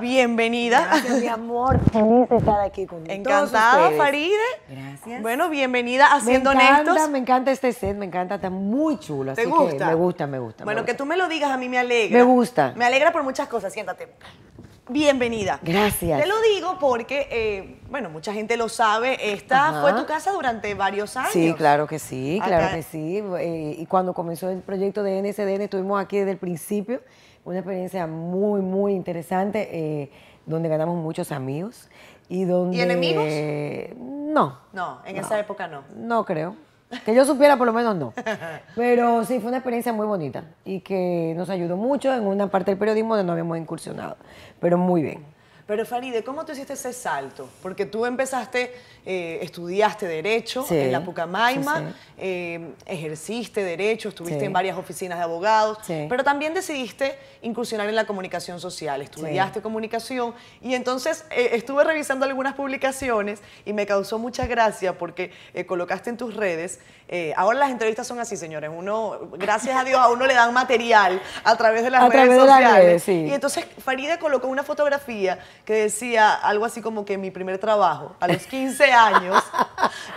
bienvenida. mi amor. Feliz de estar aquí con Encantada, Faride. Gracias. Bueno, bienvenida haciendo Siendo me encanta, Me encanta este set, me encanta, está muy chulo. ¿Te gusta? me gusta, me gusta. Bueno, que tú me lo digas a mí me alegra. Me gusta. Me alegra por muchas cosas, siéntate. Bienvenida. Gracias. Te lo digo porque, eh, bueno, mucha gente lo sabe, esta fue tu casa durante varios años. Sí, claro que sí, claro que sí. Eh, y cuando comenzó el proyecto de NSDN estuvimos aquí desde el principio una experiencia muy, muy interesante, eh, donde ganamos muchos amigos. ¿Y, donde, enemigos? no. No, en esa época no. No creo. Que yo supiera, por lo menos no. Pero sí, fue una experiencia muy bonita y que nos ayudó mucho en una parte del periodismo donde no habíamos incursionado. Pero muy bien. Pero Faride, ¿cómo te hiciste ese salto? Porque tú empezaste, eh, estudiaste Derecho en la Pucamaima, eh, ejerciste Derecho, estuviste en varias oficinas de abogados, pero también decidiste incursionar en la comunicación social, estudiaste comunicación y entonces eh, estuve revisando algunas publicaciones y me causó mucha gracia porque colocaste en tus redes, ahora las entrevistas son así, señores, uno, gracias a Dios, a uno le dan material a través de las redes sociales. y entonces Faride colocó una fotografía que decía algo así como que mi primer trabajo, a los 15 años,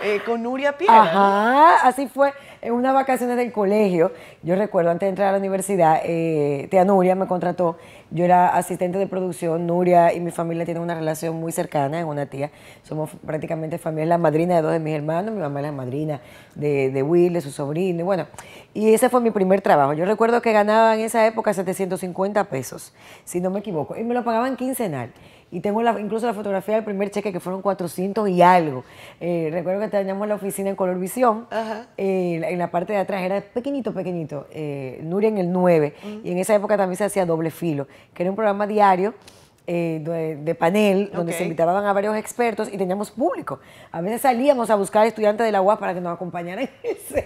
eh, con Nuria Piedra. Ajá, así fue. En unas vacaciones del colegio, yo recuerdo antes de entrar a la universidad, eh, tía Nuria me contrató. Yo era asistente de producción. Nuria y mi familia tienen una relación muy cercana, es una tía. Somos prácticamente familia, la madrina de dos de mis hermanos, mi mamá es la madrina de, de Will, de su sobrino. Y bueno, y ese fue mi primer trabajo. Yo recuerdo que ganaba en esa época 750 pesos, si no me equivoco, y me lo pagaban quincenal. Y tengo incluso la fotografía del primer cheque que fueron 400 y algo. Eh, recuerdo que teníamos la oficina en Color Visión. Eh, en la parte de atrás era pequeñito, pequeñito. Eh, Nuria en el 9. Y en esa época también se hacía Doble Filo, que era un programa diario. De, panel, donde se invitaban a varios expertos y teníamos público. A veces salíamos a buscar estudiantes de la UAS para que nos acompañaran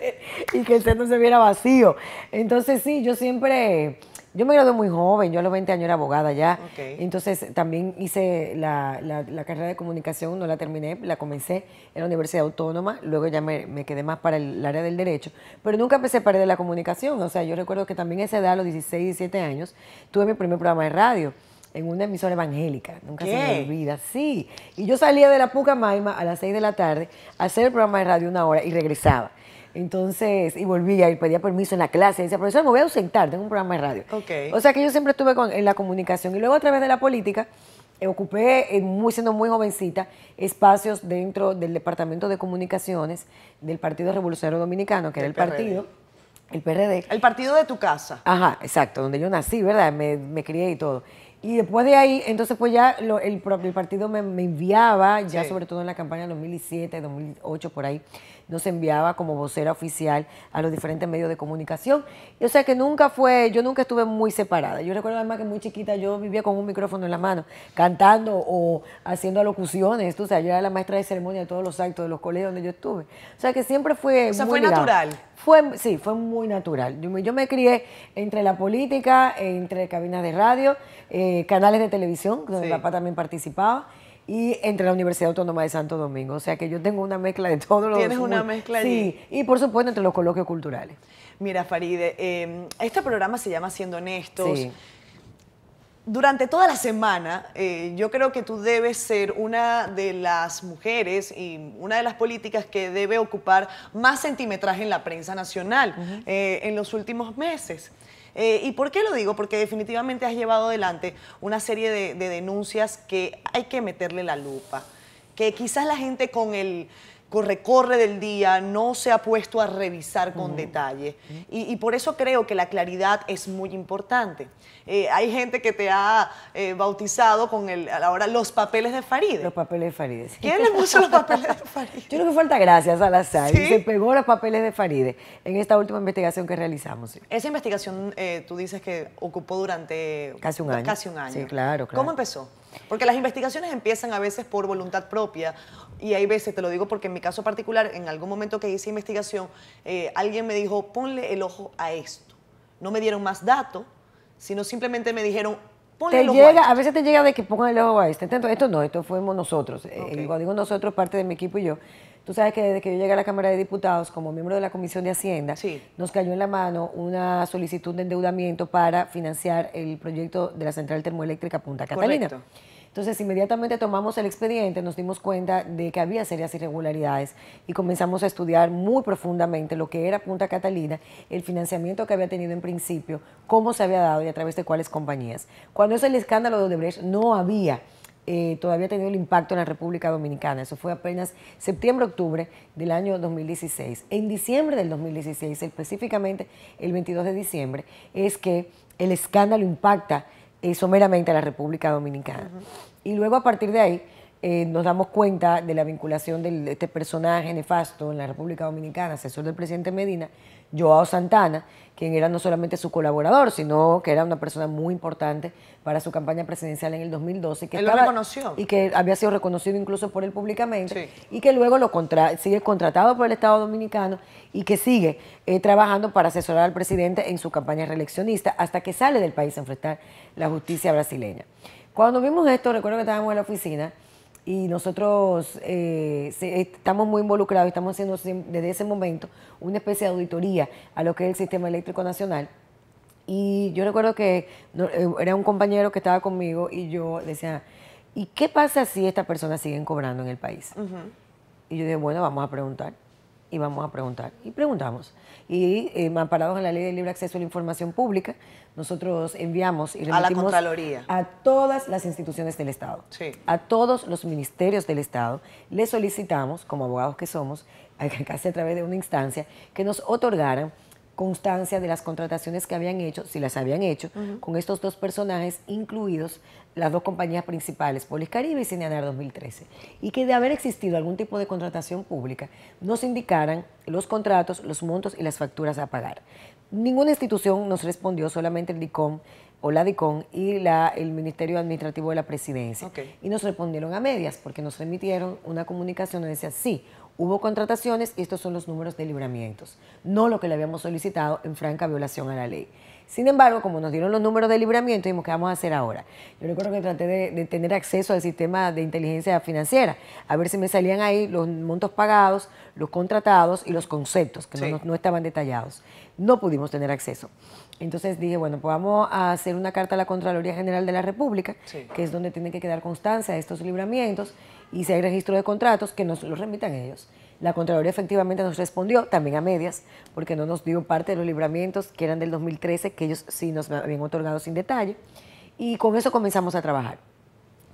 y que el centro se viera vacío. Entonces, sí, yo siempre yo me gradué muy joven, yo a los 20 años era abogada ya. Entonces también hice la, carrera de comunicación, no la terminé, la comencé en la Universidad Autónoma, luego ya me, quedé más para el, área del derecho, pero nunca empecé para de la comunicación. O sea, yo recuerdo que también a esa edad, a los 16, 17 años, tuve mi primer programa de radio en una emisora evangélica, nunca se me olvida, sí. Y yo salía de la Pucamaima a las 6 de la tarde a hacer el programa de radio una hora y regresaba. Entonces, y volvía y pedía permiso en la clase. Y decía, profesor, me voy a ausentar, tengo un programa de radio. Okay. O sea que yo siempre estuve con, en la comunicación. Y luego a través de la política, eh, ocupé, eh, muy, siendo muy jovencita, espacios dentro del Departamento de Comunicaciones del Partido Revolucionario Dominicano, que era el partido. El PRD. El partido de tu casa. Ajá, exacto, donde yo nací, ¿verdad? Me, crié y todo. Y después de ahí, entonces pues ya el, el, partido me, enviaba, ya sobre todo en la campaña 2007, 2008, por ahí, nos enviaba como vocera oficial a los diferentes medios de comunicación. o sea que nunca fue, yo nunca estuve muy separada. Yo recuerdo además que muy chiquita yo vivía con un micrófono en la mano, cantando o haciendo alocuciones. o sea, yo era la maestra de ceremonia de todos los actos de los colegios donde yo estuve. O sea que siempre fue... O sea, muy fue natural. Fue, sí, fue muy natural. Yo me, crié entre la política, entre cabinas de radio, eh, canales de televisión, donde mi papá también participaba y entre la Universidad Autónoma de Santo Domingo. O sea que yo tengo una mezcla de todos los... Tienes una mezcla Sí, y por supuesto entre los coloquios culturales. Mira, Faride, em, este programa se llama Siendo Honestos. Durante toda la semana, eh, yo creo que tú debes ser una de las mujeres y una de las políticas que debe ocupar más centimetraje en la prensa nacional eh, en los últimos meses. Eh, ¿Y por qué lo digo? Porque definitivamente has llevado adelante una serie de denuncias que hay que meterle la lupa, que quizás la gente con el recorre del día, no se ha puesto a revisar con detalle. Y, por eso creo que la claridad es muy importante. Eh, hay gente que te ha eh, bautizado con el, ahora los papeles de Farideh. Los papeles de Farideh. Sí. ¿Quién le los papeles de Farideh? Yo creo que falta gracias a la SAI. Se pegó los papeles de Farideh en esta última investigación que realizamos. Esa investigación, eh, tú dices que ocupó durante... Casi un año. Casi un año. Sí, claro. ¿Cómo empezó? Porque las investigaciones empiezan a veces por voluntad propia y hay veces, te lo digo porque en mi caso particular, en algún momento que hice investigación, eh, alguien me dijo, ponle el ojo a esto. No me dieron más datos, sino simplemente me dijeron, Ponle el ojo a veces te llega de que pongan el ojo a esto. Entonces, esto no, esto fuimos nosotros. Eh, digo nosotros, parte de mi equipo y yo. Tú sabes que desde que yo llegué a la Cámara de Diputados como miembro de la Comisión de Hacienda, nos cayó en la mano una solicitud de endeudamiento para financiar el proyecto de la central termoeléctrica Punta Catalina. Entonces, inmediatamente tomamos el expediente, nos dimos cuenta de que había serias irregularidades y comenzamos a estudiar muy profundamente lo que era Punta Catalina, el financiamiento que había tenido en principio, cómo se había dado y a través de cuáles compañías. Cuando es el escándalo de Odebrecht, no había eh, todavía ha tenido el impacto en la República Dominicana. Eso fue apenas septiembre-octubre del año 2016. En diciembre del 2016, específicamente el 22 de diciembre, es que el escándalo impacta eh, someramente a la República Dominicana. Y luego a partir de ahí eh, nos damos cuenta de la vinculación de este personaje nefasto en la República Dominicana, asesor del presidente Medina, Joao Santana, quien era no solamente su colaborador, sino que era una persona muy importante para su campaña presidencial en el 2012. Que lo reconoció. Y que había sido reconocido incluso por él públicamente. Y que luego lo sigue contratado por el Estado Dominicano y que sigue eh, trabajando para asesorar al presidente en su campaña reeleccionista hasta que sale del país a enfrentar la justicia brasileña. Cuando vimos esto, recuerdo que estábamos en la oficina y nosotros eh, eh, estamos muy involucrados, estamos haciendo desde ese momento una especie de auditoría a lo que es el Sistema Eléctrico Nacional. Y yo recuerdo que eh, era un compañero que estaba conmigo y yo decía, ¿y qué pasa si estas personas siguen cobrando en el país? Y yo dije, bueno, vamos a preguntar y vamos a preguntar. Y preguntamos. Y eh, amparados en la ley de libre acceso a la información pública, nosotros enviamos y a la Contraloría. a todas las instituciones del Estado, a todos los ministerios del Estado, le solicitamos, como abogados que somos, casi a través de una instancia, que nos otorgaran constancia de las contrataciones que habían hecho, si las habían hecho, con estos dos personajes, incluidos las dos compañías principales, Caribe y Cineanar 2013, y que de haber existido algún tipo de contratación pública, nos indicaran los contratos, los montos y las facturas a pagar. Ninguna institución nos respondió, solamente el DICOM o la DICOM y el Ministerio Administrativo de la Presidencia. Y nos respondieron a medias, porque nos remitieron una comunicación donde decía, sí, hubo contrataciones y estos son los números de libramientos, no lo que le habíamos solicitado en franca violación a la ley. Sin embargo, como nos dieron los números de libramiento, dijimos, ¿qué vamos a hacer ahora? Yo recuerdo que traté de, tener acceso al sistema de inteligencia financiera, a ver si me salían ahí los montos pagados, los contratados y los conceptos, que no, estaban detallados. No pudimos tener acceso. Entonces dije, bueno, pues vamos a hacer una carta a la Contraloría General de la República, que es donde tiene que quedar constancia de estos libramientos y si hay registro de contratos, que nos los remitan ellos. La Contraloría efectivamente nos respondió, también a medias, porque no nos dio parte de los libramientos que eran del 2013, que ellos sí nos habían otorgado sin detalle, y con eso comenzamos a trabajar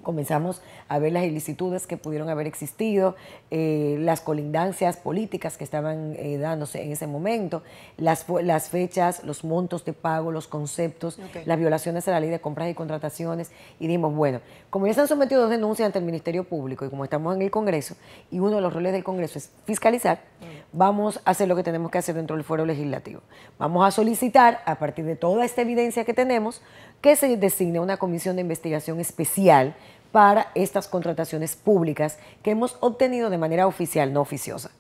comenzamos a ver las ilicitudes que pudieron haber existido, eh, las colindancias políticas que estaban eh, dándose en ese momento, las, fechas, los montos de pago, los conceptos, las violaciones a la ley de compras y contrataciones. Y dijimos, bueno, como ya se han sometido dos denuncias ante el Ministerio Público y como estamos en el Congreso, y uno de los roles del Congreso es fiscalizar, mm. vamos a hacer lo que tenemos que hacer dentro del fuero legislativo. Vamos a solicitar, a partir de toda esta evidencia que tenemos, que se designe una comisión de investigación especial para estas contrataciones públicas que hemos obtenido de manera oficial, no oficiosa.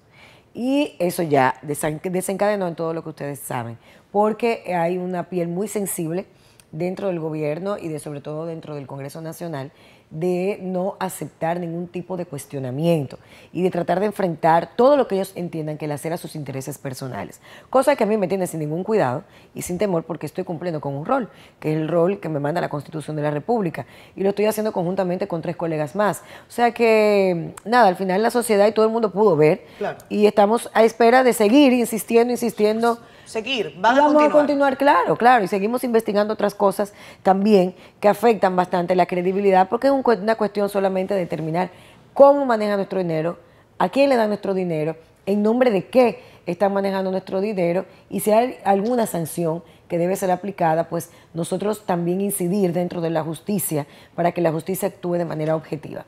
Y eso ya desencadenó en todo lo que ustedes saben, porque hay una piel muy sensible dentro del gobierno y de, sobre todo dentro del Congreso Nacional de no aceptar ningún tipo de cuestionamiento y de tratar de enfrentar todo lo que ellos entiendan que le hacer a sus intereses personales. Cosa que a mí me tiene sin ningún cuidado y sin temor porque estoy cumpliendo con un rol, que es el rol que me manda la Constitución de la República. Y lo estoy haciendo conjuntamente con tres colegas más. O sea que, nada, al final la sociedad y todo el mundo pudo ver. Y estamos a espera de seguir insistiendo, insistiendo. Seguir, vamos a continuar. continuar, claro, claro. Y seguimos investigando otras cosas también que afectan bastante la credibilidad porque un una cuestión solamente de determinar cómo maneja nuestro dinero, a quién le dan nuestro dinero, en nombre de qué están manejando nuestro dinero y si hay alguna sanción que debe ser aplicada, pues nosotros también incidir dentro de la justicia para que la justicia actúe de manera objetiva.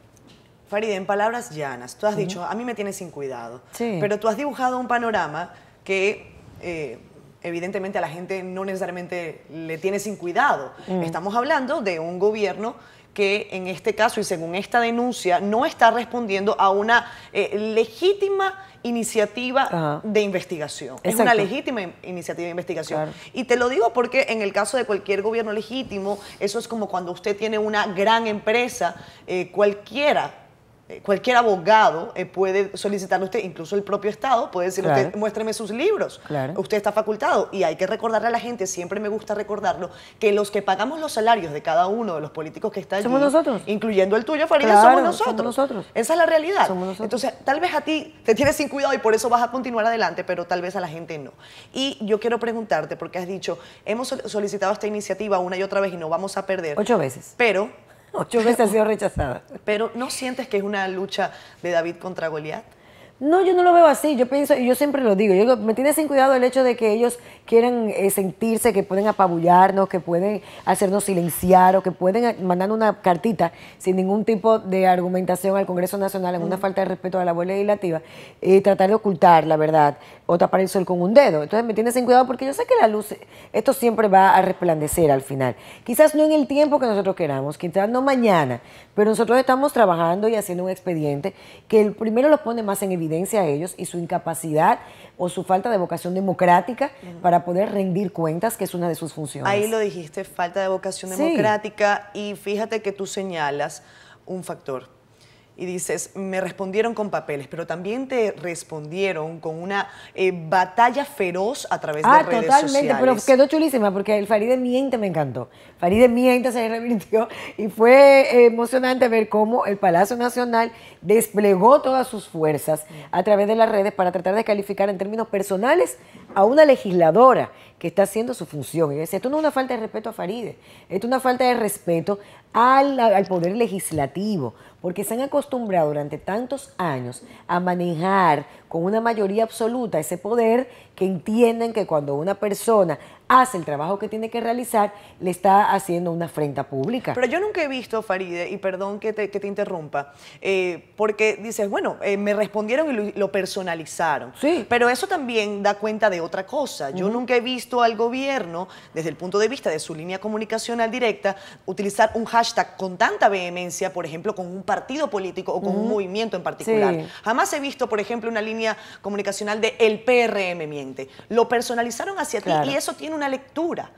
Farideh, en palabras llanas, tú has dicho, a mí me tienes sin cuidado, pero tú has dibujado un panorama que... Eh, evidentemente a la gente no necesariamente le tiene sin cuidado. Mm. Estamos hablando de un gobierno que en este caso y según esta denuncia no está respondiendo a una eh, legítima iniciativa de investigación. Es una legítima iniciativa de investigación. Y te lo digo porque en el caso de cualquier gobierno legítimo, eso es como cuando usted tiene una gran empresa, eh, cualquiera eh, cualquier abogado eh, puede solicitarle a usted, incluso el propio Estado, puede decir, usted, muéstreme sus libros. Usted está facultado. Y hay que recordarle a la gente, siempre me gusta recordarlo, que los que pagamos los salarios de cada uno de los políticos que está allí, somos nosotros. incluyendo el tuyo, Farina, somos, nosotros. somos, nosotros. Esa es la realidad. Somos nosotros. Entonces, tal vez a ti te tienes sin cuidado y por eso vas a continuar adelante, pero tal vez a la gente no. Y yo quiero preguntarte, porque has dicho, hemos solicitado esta iniciativa una y otra vez y no vamos a perder. Ocho veces. Pero Ocho veces ha sido rechazada. Pero ¿no sientes que es una lucha de David contra Goliat? No, yo no lo veo así. Yo pienso, y yo siempre lo digo, yo me tiene sin cuidado el hecho de que ellos quieran eh, sentirse que pueden apabullarnos, que pueden hacernos silenciar o que pueden eh, mandar una cartita sin ningún tipo de argumentación al Congreso Nacional en una falta de respeto a la voz legislativa y eh, tratar de ocultar la verdad o tapar el sol con un dedo. Entonces me tienes en cuidado porque yo sé que la luz, esto siempre va a resplandecer al final. Quizás no en el tiempo que nosotros queramos, quizás no mañana, pero nosotros estamos trabajando y haciendo un expediente que el primero los pone más en evidencia a ellos y su incapacidad o su falta de vocación democrática para poder rendir cuentas, que es una de sus funciones. Ahí lo dijiste, falta de vocación democrática y fíjate que tú señalas un factor y dices, me respondieron con papeles, pero también te respondieron con una eh, batalla feroz a través de ah, redes sociales. Ah, totalmente, pero quedó chulísima porque el Faride Miente me encantó. Faride Miente se revirtió y fue eh, emocionante ver cómo el Palacio Nacional desplegó todas sus fuerzas a través de las redes para tratar de calificar en términos personales a una legisladora que está haciendo su función. Y decía, esto no es una falta de respeto a Faride, esto es una falta de respeto al, al poder legislativo, porque se han acostumbrado durante tantos años a manejar con una mayoría absoluta ese poder que entienden que cuando una persona hace el trabajo que tiene que realizar, le está haciendo una afrenta pública. Pero yo nunca he visto, Faride, y perdón que te, interrumpa, eh, porque dices, bueno, eh, me respondieron y lo, personalizaron. Sí. Pero eso también da cuenta de otra cosa. Yo nunca he visto al gobierno, desde el punto de vista de su línea comunicacional directa, utilizar un hashtag con tanta vehemencia, por ejemplo, con un partido político o con un movimiento en particular. Jamás he visto, por ejemplo, una línea comunicacional de el PRM miente. Lo personalizaron hacia ti y eso tiene una lectura.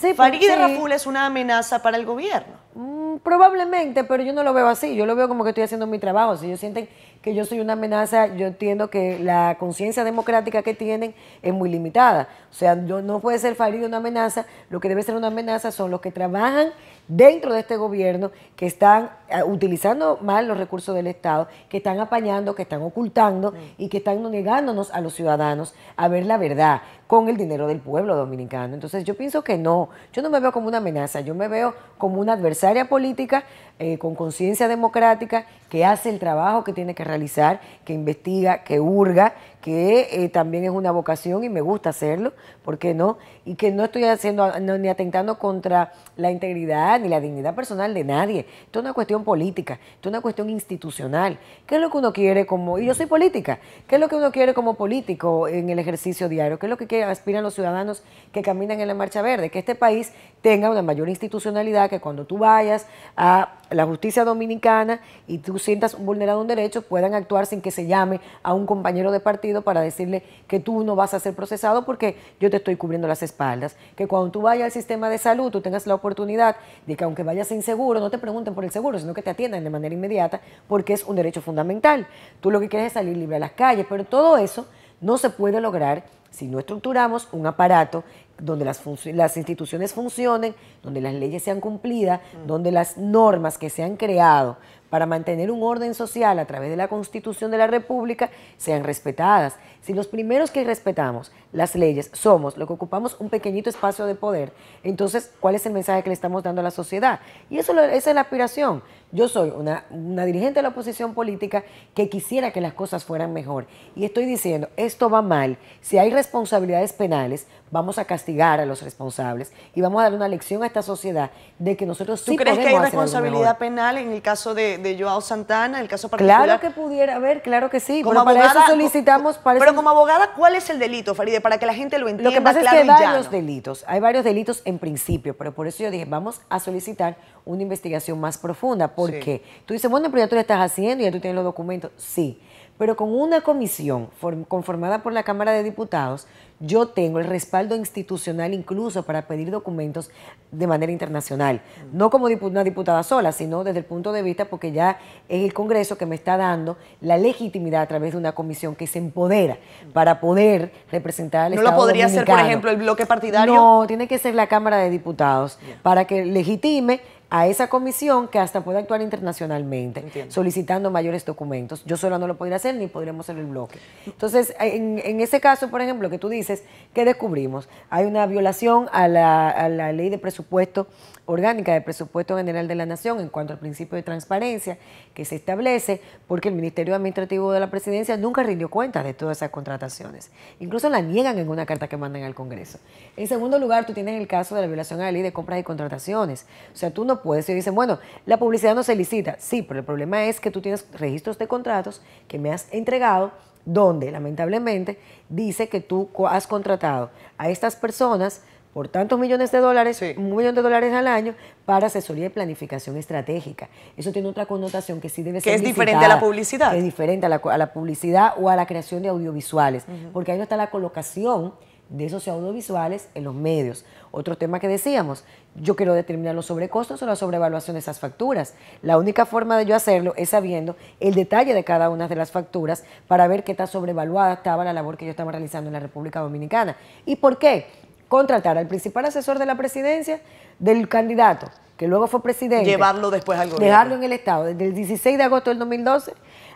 Pues, Farid Raful es una amenaza para el gobierno. Mm, probablemente, pero yo no lo veo así. Yo lo veo como que estoy haciendo mi trabajo. Si ellos sienten que yo soy una amenaza, yo entiendo que la conciencia democrática que tienen es muy limitada. O sea, no, no puede ser Farid una amenaza. Lo que debe ser una amenaza son los que trabajan dentro de este gobierno que están eh, utilizando mal los recursos del Estado, que están apañando, que están ocultando mm. y que están negándonos a los ciudadanos a ver la verdad con el dinero del pueblo dominicano. Entonces yo pienso que no, yo no me veo como una amenaza, yo me veo como una adversaria política eh, con conciencia democrática que hace el trabajo que tiene que realizar, que investiga, que hurga, que eh, también es una vocación y me gusta hacerlo, ¿por qué no? Y que no estoy haciendo ni atentando contra la integridad ni la dignidad personal de nadie. Esto es una cuestión política, esto es una cuestión institucional. ¿Qué es lo que uno quiere como, y yo soy política, qué es lo que uno quiere como político en el ejercicio diario? ¿Qué es lo que aspiran los ciudadanos que caminan en la Marcha Verde? Que este país tenga una mayor institucionalidad, que cuando tú vayas a la justicia dominicana y tú sientas vulnerado un derecho, puedan actuar sin que se llame a un compañero de partido para decirle que tú no vas a ser procesado porque yo te estoy cubriendo las espaldas. Que cuando tú vayas al sistema de salud, tú tengas la oportunidad de que aunque vayas inseguro, no te pregunten por el seguro, sino que te atiendan de manera inmediata porque es un derecho fundamental. Tú lo que quieres es salir libre a las calles, pero todo eso no se puede lograr si no estructuramos un aparato donde las, instituciones funcionen, donde las leyes sean cumplidas, mm. donde las normas que se han creado para mantener un orden social a través de la Constitución de la República sean respetadas. Si los primeros que respetamos las leyes somos los que ocupamos un pequeñito espacio de poder, entonces, ¿cuál es el mensaje que le estamos dando a la sociedad? Y eso, esa es la aspiración. Yo soy una dirigente de la oposición política que quisiera que las cosas fueran mejor. Y estoy diciendo, esto va mal. Si hay responsabilidades penales, vamos a castigar a los responsables y vamos a dar una lección a esta sociedad de que nosotros sí ¿Tú crees que hay responsabilidad penal en el caso de, Joao Santana, el caso particular? Claro que pudiera haber, claro que sí. Como pero abogada, eso solicitamos... pero como abogada, ¿cuál es el delito, Faride? Para que la gente lo entienda Lo que pasa es que hay varios delitos. Hay varios delitos en principio, pero por eso yo dije, vamos a solicitar una investigación más profunda. porque Tú dices, bueno, pero ya tú lo estás haciendo, ya tú tienes los documentos. Sí pero con una comisión conformada por la Cámara de Diputados, yo tengo el respaldo institucional incluso para pedir documentos de manera internacional. No como una diputada sola, sino desde el punto de vista porque ya es el Congreso que me está dando la legitimidad a través de una comisión que se empodera para poder representar al ¿No Estado ¿No lo podría ser, hacer, por ejemplo, el bloque partidario? No, tiene que ser la Cámara de Diputados para que legitime a esa comisión que hasta puede actuar internacionalmente, solicitando mayores documentos. Yo sola no lo podría hacer ni podríamos hacer el bloque. Entonces, en, ese caso, por ejemplo, que tú dices, ¿qué descubrimos? Hay una violación a la, a la ley de presupuesto orgánica de presupuesto general de la Nación en cuanto al principio de transparencia que se establece, porque el Ministerio Administrativo de la Presidencia nunca rindió cuenta de todas esas contrataciones. Incluso la niegan en una carta que mandan al Congreso. En segundo lugar, tú tienes el caso de la violación a la ley de compras y contrataciones. O sea, tú no puedes, y dicen, bueno, la publicidad no se licita. Sí, pero el problema es que tú tienes registros de contratos que me has entregado donde lamentablemente dice que tú has contratado a estas personas por tantos millones de dólares, un millón de dólares al año, para asesoría y planificación estratégica. Eso tiene otra connotación que sí debe ser. Que es diferente a la publicidad. es diferente a la, publicidad o a la creación de audiovisuales, porque ahí no está la colocación de esos audiovisuales en los medios. Otro tema que decíamos, yo quiero determinar los sobrecostos o la sobrevaluación de esas facturas. La única forma de yo hacerlo es sabiendo el detalle de cada una de las facturas para ver qué tan sobrevaluada estaba la labor que yo estaba realizando en la República Dominicana. ¿Y por qué? contratar al principal asesor de la presidencia del candidato, que luego fue presidente. Llevarlo después al gobierno. Dejarlo en el Estado, desde el 16 de agosto del 2012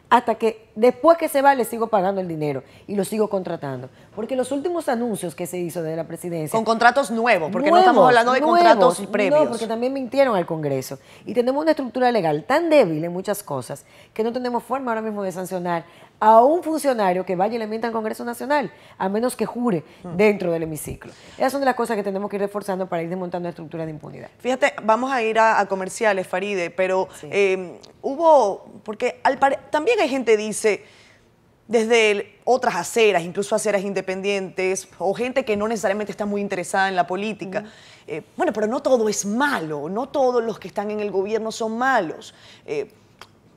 hasta que después que se va le sigo pagando el dinero y lo sigo contratando. Porque los últimos anuncios que se hizo de la presidencia... Con contratos nuevos, porque no estamos hablando de contratos previos. No, porque también mintieron al Congreso. Y tenemos una estructura legal tan débil en muchas cosas que no tenemos forma ahora mismo de sancionar a un funcionario que vaya y le mienta al Congreso Nacional, a menos que jure mm. dentro del hemiciclo. Esas son de las cosas que tenemos que ir reforzando para ir desmontando la estructura de impunidad. Fíjate, vamos a ir a, comerciales, Faride, pero em, hubo, porque también hay gente dice, desde otras aceras, incluso aceras independientes, o gente que no necesariamente está muy interesada en la política. Eh, bueno, pero no todo es malo, no todos los que están en el gobierno son malos. Eh,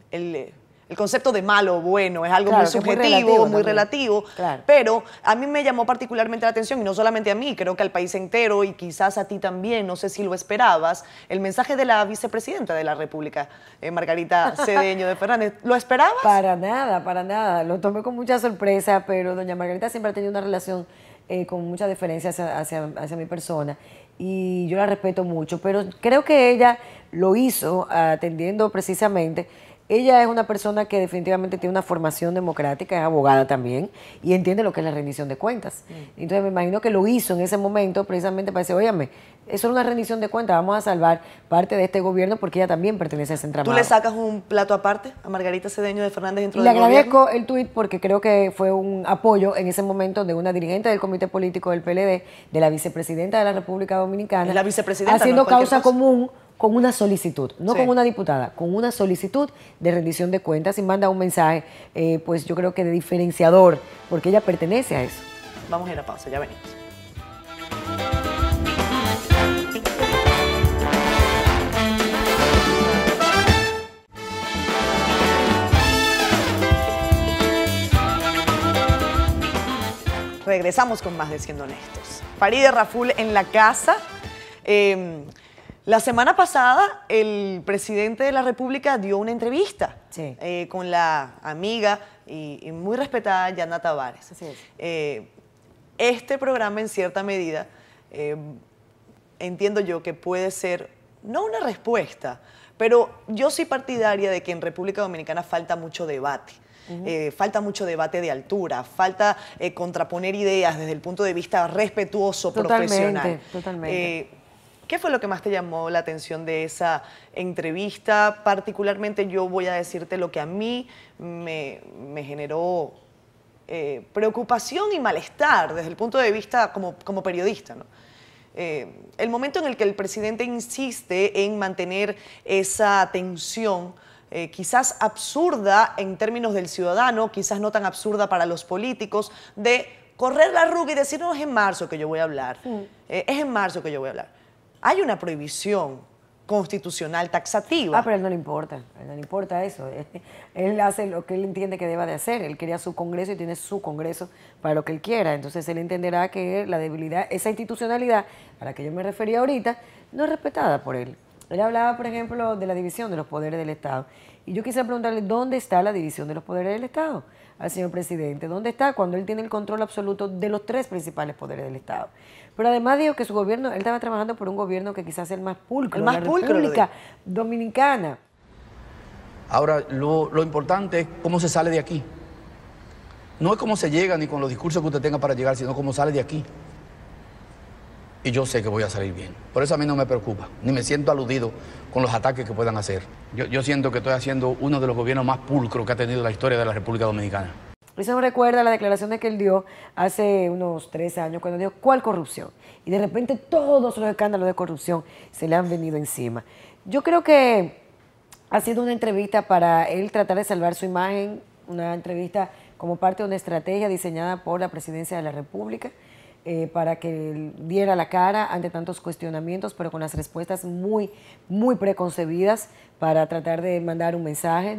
el el concepto de malo o bueno es algo muy subjetivo, muy relativo, pero a mí me llamó particularmente la atención, y no solamente a mí, creo que al país entero y quizás a ti también, no sé si lo esperabas, el mensaje de la vicepresidenta de la República, eh, Margarita Cedeño de Fernández. ¿Lo esperabas? Para nada, para nada. Lo tomé con mucha sorpresa, pero doña Margarita siempre ha tenido una relación eh, con mucha deferencia hacia, mi persona y yo la respeto mucho, pero creo que ella lo hizo atendiendo precisamente ella es una persona que definitivamente tiene una formación democrática, es abogada también, y entiende lo que es la rendición de cuentas. Mm. Entonces me imagino que lo hizo en ese momento precisamente para decir, óyame, eso es una rendición de cuentas, vamos a salvar parte de este gobierno porque ella también pertenece a ese entramado. ¿Tú le sacas un plato aparte a Margarita Cedeño de Fernández dentro le Le agradezco el tuit porque creo que fue un apoyo en ese momento de una dirigente del Comité Político del PLD, de la vicepresidenta de la República Dominicana, la vicepresidenta, haciendo causa común con una solicitud, no con una diputada, con una solicitud de rendición de cuentas y manda un mensaje, eh, pues yo creo que de diferenciador, porque ella pertenece a eso. Vamos a ir a pausa, ya venimos. Regresamos con más de Siendo Honestos. Faride Raful en la casa. Em, la semana pasada el presidente de la República dio una entrevista eh, con la amiga y, muy respetada Yana Tavares. Eh, este programa en cierta medida em, entiendo yo que puede ser, no una respuesta, pero yo soy partidaria de que en República Dominicana falta mucho debate. Eh, falta mucho debate de altura, falta eh, contraponer ideas desde el punto de vista respetuoso, profesional. Totalmente. Eh, ¿Qué fue lo que más te llamó la atención de esa entrevista? Particularmente yo voy a decirte lo que a mí me, generó preocupación y malestar desde el punto de vista como, periodista. el momento en el que el presidente insiste en mantener esa tensión eh, quizás absurda en términos del ciudadano, quizás no tan absurda para los políticos, de correr la ruga y decir, no, es en marzo que yo voy a hablar, mm. eh, es en marzo que yo voy a hablar. Hay una prohibición constitucional taxativa. Ah, pero a él no le importa, a él no le importa eso. Él hace lo que él entiende que deba de hacer. Él quería su Congreso y tiene su Congreso para lo que él quiera. Entonces él entenderá que la debilidad, esa institucionalidad a la que yo me refería ahorita, no es respetada por él. Él hablaba, por ejemplo, de la división de los poderes del Estado. Y yo quisiera preguntarle, ¿dónde está la división de los poderes del Estado? Al señor presidente, ¿dónde está cuando él tiene el control absoluto de los tres principales poderes del Estado? Pero además dijo que su gobierno, él estaba trabajando por un gobierno que quizás es el más pulcro, el más de la Dominicana. Ahora, lo importante es cómo se sale de aquí. No es cómo se llega ni con los discursos que usted tenga para llegar, sino cómo sale de aquí y yo sé que voy a salir bien. Por eso a mí no me preocupa, ni me siento aludido con los ataques que puedan hacer. Yo, siento que estoy haciendo uno de los gobiernos más pulcros que ha tenido la historia de la República Dominicana. Eso nos recuerda la declaración de que él dio hace unos tres años, cuando dijo, cuál corrupción. Y de repente todos los escándalos de corrupción se le han venido encima. Yo creo que ha sido una entrevista para él tratar de salvar su imagen, una entrevista como parte de una estrategia diseñada por la Presidencia de la República. Eh, para que diera la cara ante tantos cuestionamientos, pero con las respuestas muy, muy preconcebidas para tratar de mandar un mensaje,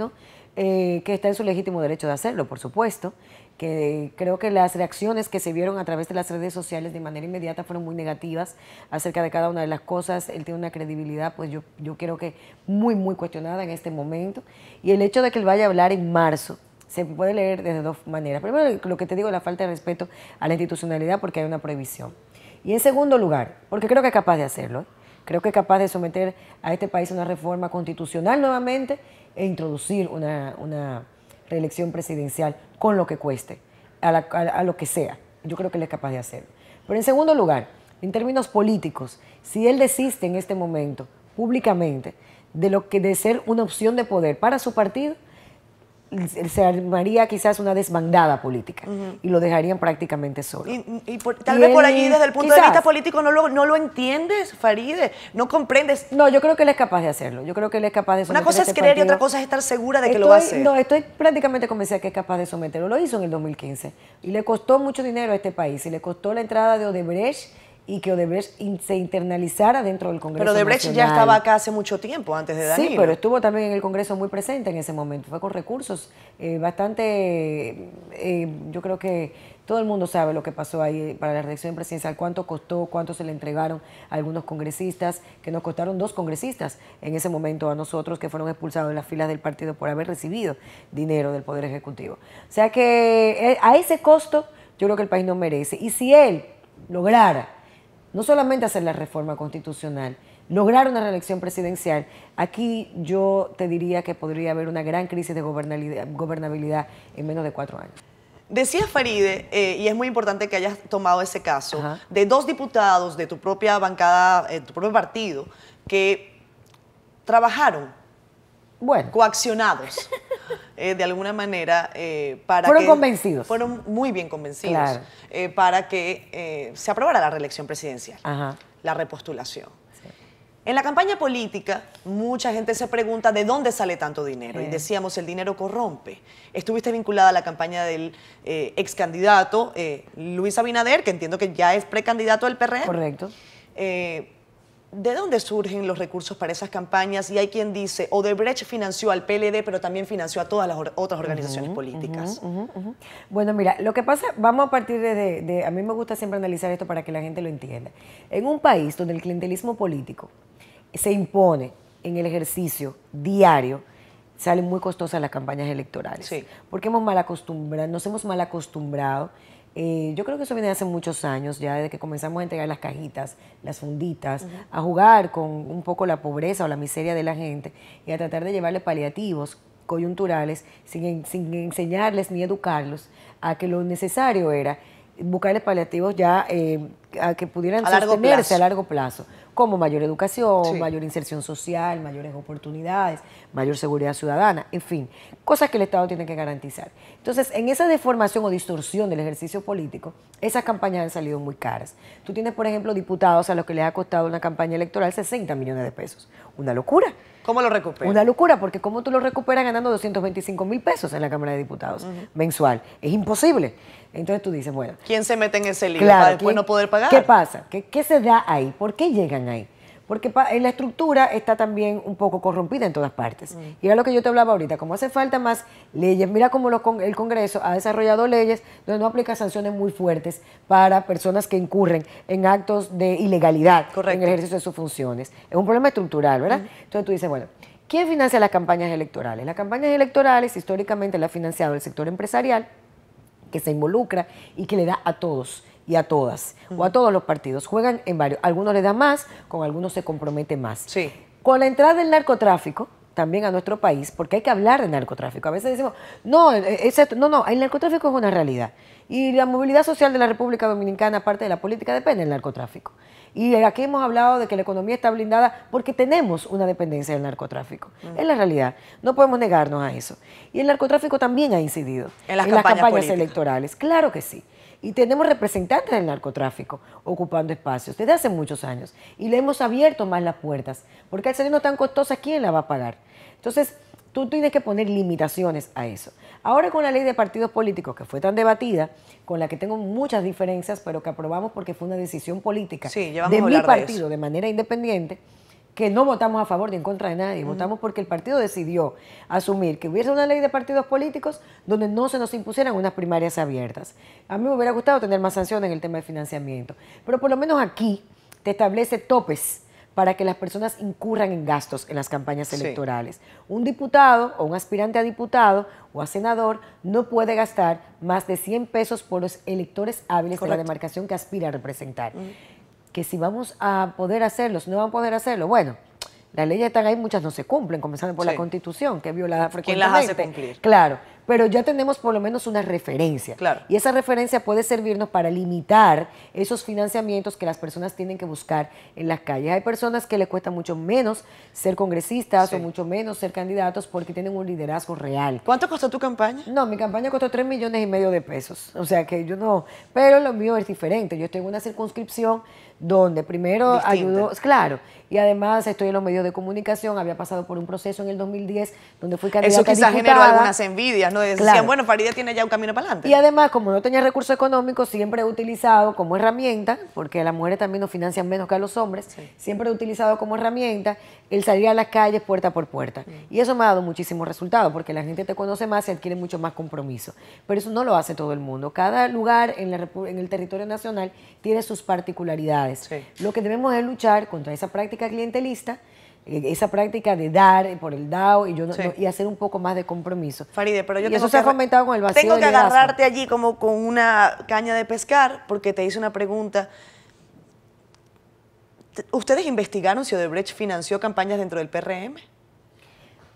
eh, que está en su legítimo derecho de hacerlo, por supuesto, que creo que las reacciones que se vieron a través de las redes sociales de manera inmediata fueron muy negativas acerca de cada una de las cosas. Él tiene una credibilidad, pues yo, yo creo que muy, muy cuestionada en este momento. Y el hecho de que él vaya a hablar en marzo, se puede leer desde dos maneras. Primero, lo que te digo, la falta de respeto a la institucionalidad porque hay una prohibición. Y en segundo lugar, porque creo que es capaz de hacerlo, creo que es capaz de someter a este país una reforma constitucional nuevamente e introducir una, reelección presidencial con lo que cueste, a, lo que sea. Yo creo que él es capaz de hacerlo. Pero en segundo lugar, en términos políticos, si él desiste en este momento públicamente de lo que de ser una opción de poder para su partido, se armaría quizás una desbandada política y lo dejarían prácticamente solo. Y, tal vez por allí desde el punto de vista político no lo, no lo entiendes, Faride, no comprendes. No, yo creo que él es capaz de hacerlo, yo creo que él es capaz de Una cosa es creer y otra cosa es estar segura de que lo va a hacer. No, estoy prácticamente convencida que es capaz de someterlo, lo hizo en el 2015 y le costó mucho dinero a este país y le costó la entrada de Odebrecht y que Odebrecht se internalizara dentro del Congreso. Pero Odebrecht ya estaba acá hace mucho tiempo, antes de Danilo. Sí, pero estuvo también en el Congreso muy presente en ese momento. Fue con recursos eh, bastante. Eh, yo creo que todo el mundo sabe lo que pasó ahí para la reelección presidencial, cuánto costó, cuánto se le entregaron a algunos congresistas, que nos costaron dos congresistas en ese momento a nosotros que fueron expulsados de las filas del partido por haber recibido dinero del Poder Ejecutivo. O sea que eh, a ese costo yo creo que el país no merece. Y si él lograra no solamente hacer la reforma constitucional, lograr una reelección presidencial, aquí yo te diría que podría haber una gran crisis de gobernabilidad en menos de cuatro años. Decía Faride, eh, y es muy importante que hayas tomado ese caso, de dos diputados de tu propia bancada, de eh, tu propio partido, que trabajaron bueno. coaccionados. Eh, de alguna manera eh, para fueron que... Fueron convencidos. Fueron muy bien convencidos eh, para que se aprobara la reelección presidencial, la repostulación. En la campaña política, mucha gente se pregunta de dónde sale tanto dinero. Y decíamos, el dinero corrompe. Estuviste vinculada a la campaña del ex candidato Luis Abinader, que entiendo que ya es precandidato del PRM. E. Correcto. ¿De dónde surgen los recursos para esas campañas? Y hay quien dice, Odebrecht financió al PLD, pero también financió a todas las otras organizaciones políticas. Bueno, mira, lo que pasa, vamos a partir de, a mí me gusta siempre analizar esto para que la gente lo entienda. En un país donde el clientelismo político se impone en el ejercicio diario, salen muy costosas las campañas electorales. Porque hemos mal nos hemos mal acostumbrado eh, yo creo que eso viene de hace muchos años, ya desde que comenzamos a entregar las cajitas, las funditas, a jugar con un poco la pobreza o la miseria de la gente y a tratar de llevarle paliativos coyunturales sin, enseñarles ni educarlos a que lo necesario era buscarles paliativos ya eh, a que pudieran sostenerse a largo plazo como mayor educación, mayor inserción social, mayores oportunidades, mayor seguridad ciudadana, en fin, cosas que el Estado tiene que garantizar. Entonces, en esa deformación o distorsión del ejercicio político, esas campañas han salido muy caras. Tú tienes, por ejemplo, diputados a los que les ha costado una campaña electoral 60 millones de pesos. Una locura. ¿Cómo lo recupera? Una locura, porque ¿cómo tú lo recuperas ganando 225 mil pesos en la Cámara de Diputados mensual? Es imposible. Entonces tú dices, bueno. ¿Quién se mete en ese lío para después no poder pagar? ¿Qué pasa? ¿Qué, ¿Qué se da ahí? ¿Por qué llegan ahí? Porque la estructura está también un poco corrompida en todas partes. Y era lo que yo te hablaba ahorita, como hace falta más leyes, mira cómo el Congreso ha desarrollado leyes donde no aplica sanciones muy fuertes para personas que incurren en actos de ilegalidad en el ejercicio de sus funciones. Es un problema estructural, ¿verdad? Entonces tú dices, bueno, ¿quién financia las campañas electorales? Las campañas electorales históricamente las ha financiado el sector empresarial, que se involucra y que le da a todos y a todas, o a todos los partidos. Juegan en varios. Algunos le dan más, con algunos se comprometen más. Sí. Con la entrada del narcotráfico, también a nuestro país, porque hay que hablar de narcotráfico. A veces decimos, no, eh, eh, no, no, el narcotráfico es una realidad. Y la movilidad social de la República Dominicana, parte de la política, depende del narcotráfico. Y aquí hemos hablado de que la economía está blindada porque tenemos una dependencia del narcotráfico. Es la realidad. No podemos negarnos a eso. Y el narcotráfico también ha incidido en las campañas electorales. Claro que sí y tenemos representantes del narcotráfico ocupando espacios desde hace muchos años y le hemos abierto más las puertas, porque al ser tan costosa, ¿quién la va a pagar? Entonces, tú tienes que poner limitaciones a eso. Ahora con la ley de partidos políticos que fue tan debatida, con la que tengo muchas diferencias, pero que aprobamos porque fue una decisión política de mi partido de manera independiente, que no votamos a favor ni en contra de nadie, votamos porque el partido decidió asumir que hubiese una ley de partidos políticos donde no se nos impusieran unas primarias abiertas. A mí me hubiera gustado tener más sanciones en el tema de financiamiento, pero por lo menos aquí te establece topes para que las personas incurran en gastos en las campañas electorales. Un diputado o un aspirante a diputado o a senador no puede gastar más de 100 pesos por los electores hábiles con de la demarcación que aspira a representar que si vamos a poder hacerlo, si no van a poder hacerlo, bueno, las leyes están ahí, muchas no se cumplen, comenzando por la Constitución, que es violada frecuentemente. ¿Quién las hace cumplir? Claro, pero ya tenemos por lo menos una referencia. Claro. Y esa referencia puede servirnos para limitar esos financiamientos que las personas tienen que buscar en las calles. Hay personas que les cuesta mucho menos ser congresistas o mucho menos ser candidatos porque tienen un liderazgo real. ¿Cuánto costó tu campaña? No, mi campaña costó 3 millones y medio de pesos. O sea que yo no, pero lo mío es diferente. Yo tengo una circunscripción donde primero ayudó, claro, y además estoy en los medios de comunicación, había pasado por un proceso en el 2010 donde fui candidata Eso quizás Eso generó algunas envidias, ¿no? decían, bueno, Farida tiene ya un camino para adelante. Y además, como no tenía recursos económicos, siempre he utilizado como herramienta, porque a las mujeres también nos financian menos que a los hombres, siempre he utilizado como herramienta el salir a las calles puerta por puerta. Mm. Y eso me ha dado muchísimos resultados, porque la gente te conoce más y adquiere mucho más compromiso. Pero eso no lo hace todo el mundo. Cada lugar en, el territorio nacional tiene sus particularidades. Lo que debemos es luchar contra esa práctica clientelista esa práctica de dar por el dado y yo y hacer un poco más de compromiso. Faride, pero yo tengo eso que, se ha fomentado con el vacío. Tengo que agarrarte allí como con una caña de pescar porque te hice una pregunta. ¿Ustedes investigaron si Odebrecht financió campañas dentro del PRM?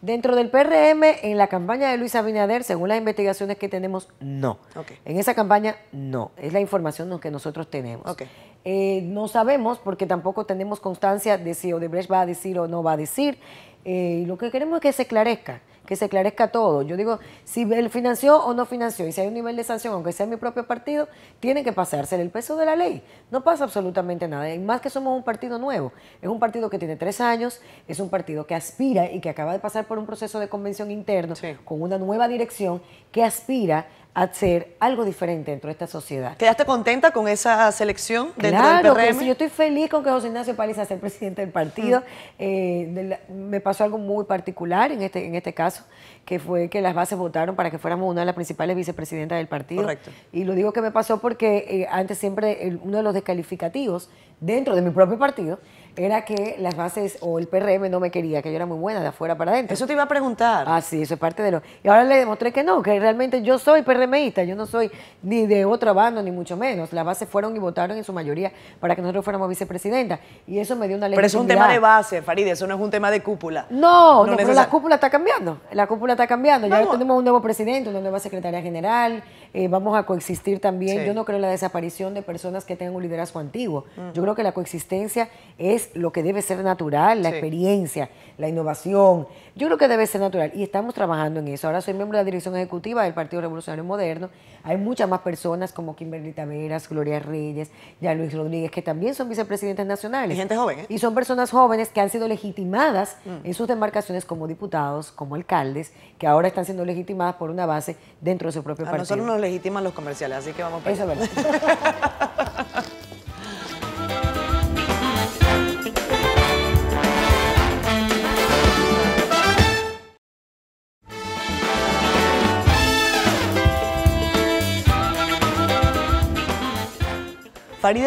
Dentro del PRM, en la campaña de Luis Abinader, según las investigaciones que tenemos, no. En esa campaña, no. Es la información que nosotros tenemos. Okay. Eh, no sabemos porque tampoco tenemos constancia de si Odebrecht va a decir o no va a decir. Eh, y lo que queremos es que se clarezca, que se clarezca todo. Yo digo, si él financió o no financió, y si hay un nivel de sanción, aunque sea mi propio partido, tiene que pasarse el peso de la ley. No pasa absolutamente nada. Y más que somos un partido nuevo. Es un partido que tiene tres años, es un partido que aspira y que acaba de pasar por un proceso de convención interno con una nueva dirección que aspira hacer algo diferente dentro de esta sociedad. ¿Quedaste contenta con esa selección dentro del PRM? yo estoy feliz con que José Ignacio Paliza sea el presidente del partido. Mm. Eh, me pasó algo muy particular en este, en este caso, que fue que las bases votaron para que fuéramos una de las principales vicepresidentas del partido. Correcto. Y lo digo que me pasó porque eh, antes siempre uno de los descalificativos dentro de mi propio partido era que las bases o el PRM no me quería, que yo era muy buena de afuera para adentro. Eso te iba a preguntar. Ah, sí, eso es parte de lo. Y ahora le demostré que no, que realmente yo soy PRMista, yo no soy ni de otra banda, ni mucho menos. Las bases fueron y votaron en su mayoría para que nosotros fuéramos vicepresidenta. Y eso me dio una legitimidad. Pero es un tema de base, Faride, eso no es un tema de cúpula. No, no, pero la cúpula está cambiando. La cúpula está cambiando. Ya tenemos un nuevo presidente, una nueva secretaria general. Eh, vamos a coexistir también. Yo no creo en la desaparición de personas que tengan un liderazgo antiguo. Yo creo que la coexistencia es lo que debe ser natural, la experiencia, la innovación. Yo creo que debe ser natural y estamos trabajando en eso. Ahora soy miembro de la dirección ejecutiva del Partido Revolucionario Moderno. Hay muchas más personas como Kimberly Taveras, Gloria Reyes, ya Luis Rodríguez, que también son vicepresidentes nacionales. Y ¿eh? son personas jóvenes que han sido legitimadas mm. en sus demarcaciones como diputados, como alcaldes, que ahora están siendo legitimadas por una base dentro de su propio partido legítimas los comerciales, así que vamos para Eso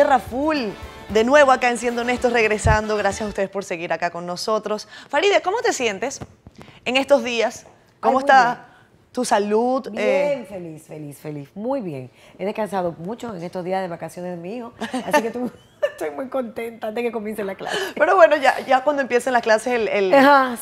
Raful, de nuevo acá en Siendo Honestos, regresando. Gracias a ustedes por seguir acá con nosotros. Faride, ¿cómo te sientes en estos días? ¿Cómo está tu salud. Eh. Bien, feliz, feliz, feliz. Muy bien. He descansado mucho en estos días de vacaciones de mi hijo, así que estoy muy contenta de que comience la clase. Pero bueno, ya, ya cuando empiecen las clases, el,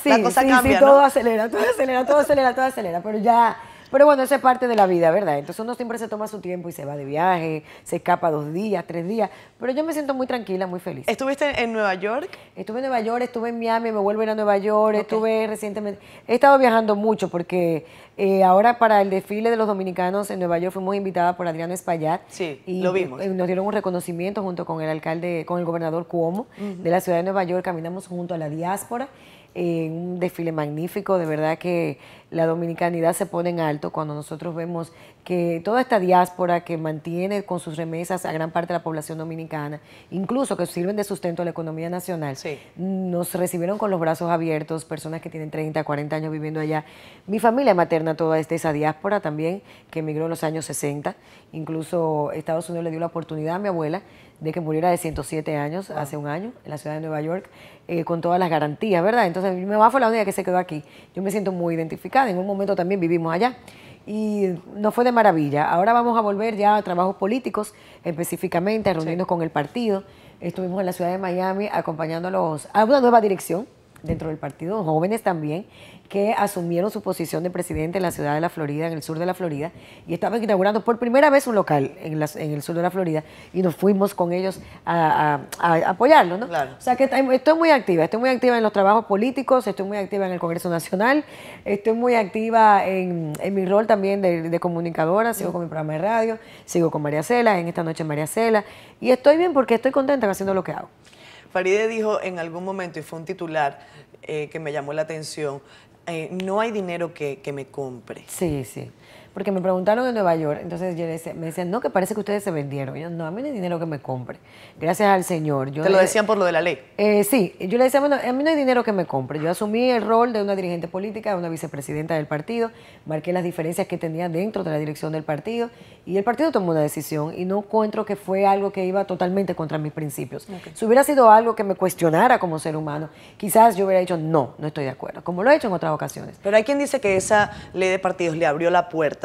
sí, la cosa sí, Sí, todo acelera, todo acelera, todo acelera, todo acelera, pero ya pero bueno, esa es parte de la vida, ¿verdad? Entonces uno siempre se toma su tiempo y se va de viaje, se escapa dos días, tres días. Pero yo me siento muy tranquila, muy feliz. ¿Estuviste en Nueva York? Estuve en Nueva York, estuve en Miami, me vuelvo a a Nueva York, estuve recientemente. He estado viajando mucho porque eh, ahora para el desfile de los dominicanos en Nueva York fuimos invitadas por Adriano Espaillat. Sí, y lo vimos. Eh, nos dieron un reconocimiento junto con el alcalde, con el gobernador Cuomo de la ciudad de Nueva York. Caminamos junto a la diáspora en un desfile magnífico, de verdad que la dominicanidad se pone en alto cuando nosotros vemos que toda esta diáspora que mantiene con sus remesas a gran parte de la población dominicana, incluso que sirven de sustento a la economía nacional, nos recibieron con los brazos abiertos, personas que tienen 30, 40 años viviendo allá. Mi familia materna toda es esa diáspora también, que emigró en los años 60, incluso Estados Unidos le dio la oportunidad a mi abuela de que muriera de 107 años hace un año en la ciudad de Nueva York, eh, con todas las garantías, ¿verdad? Entonces mi mamá fue la única que se quedó aquí. Yo me siento muy identificada, en un momento también vivimos allá. Y nos fue de maravilla. Ahora vamos a volver ya a trabajos políticos, específicamente a con el partido. Estuvimos en la ciudad de Miami acompañándolos a una nueva dirección dentro del partido, jóvenes también, que asumieron su posición de presidente en la ciudad de la Florida, en el sur de la Florida, y estaban inaugurando por primera vez un local en, el sur de la Florida, y nos fuimos con ellos a, apoyarlo, ¿no? Claro. O sea que estoy muy activa, estoy muy activa en los trabajos políticos, estoy muy activa en el Congreso Nacional, estoy muy activa en, mi rol también de, comunicadora, sigo con mi programa de radio, sigo con María Cela, en esta noche María Cela, y estoy bien porque estoy contenta haciendo lo que hago. Faride dijo en algún momento, y fue un titular eh, que me llamó la atención, eh, no hay dinero que, que me compre. Sí, sí porque me preguntaron en Nueva York, entonces me decían, no, que parece que ustedes se vendieron. Yo, no, a mí no hay dinero que me compre, gracias al Señor. ¿Te lo decían por lo de la ley? Eh, sí, yo le decía, bueno, a mí no hay dinero que me compre. Yo asumí el rol de una dirigente política, de una vicepresidenta del partido, marqué las diferencias que tenía dentro de la dirección del partido y el partido tomó una decisión y no encuentro que fue algo que iba totalmente contra mis principios. Si hubiera sido algo que me cuestionara como ser humano, quizás yo hubiera dicho, no, no estoy de acuerdo, como lo he hecho en otras ocasiones. Pero hay quien dice que esa ley de partidos le abrió la puerta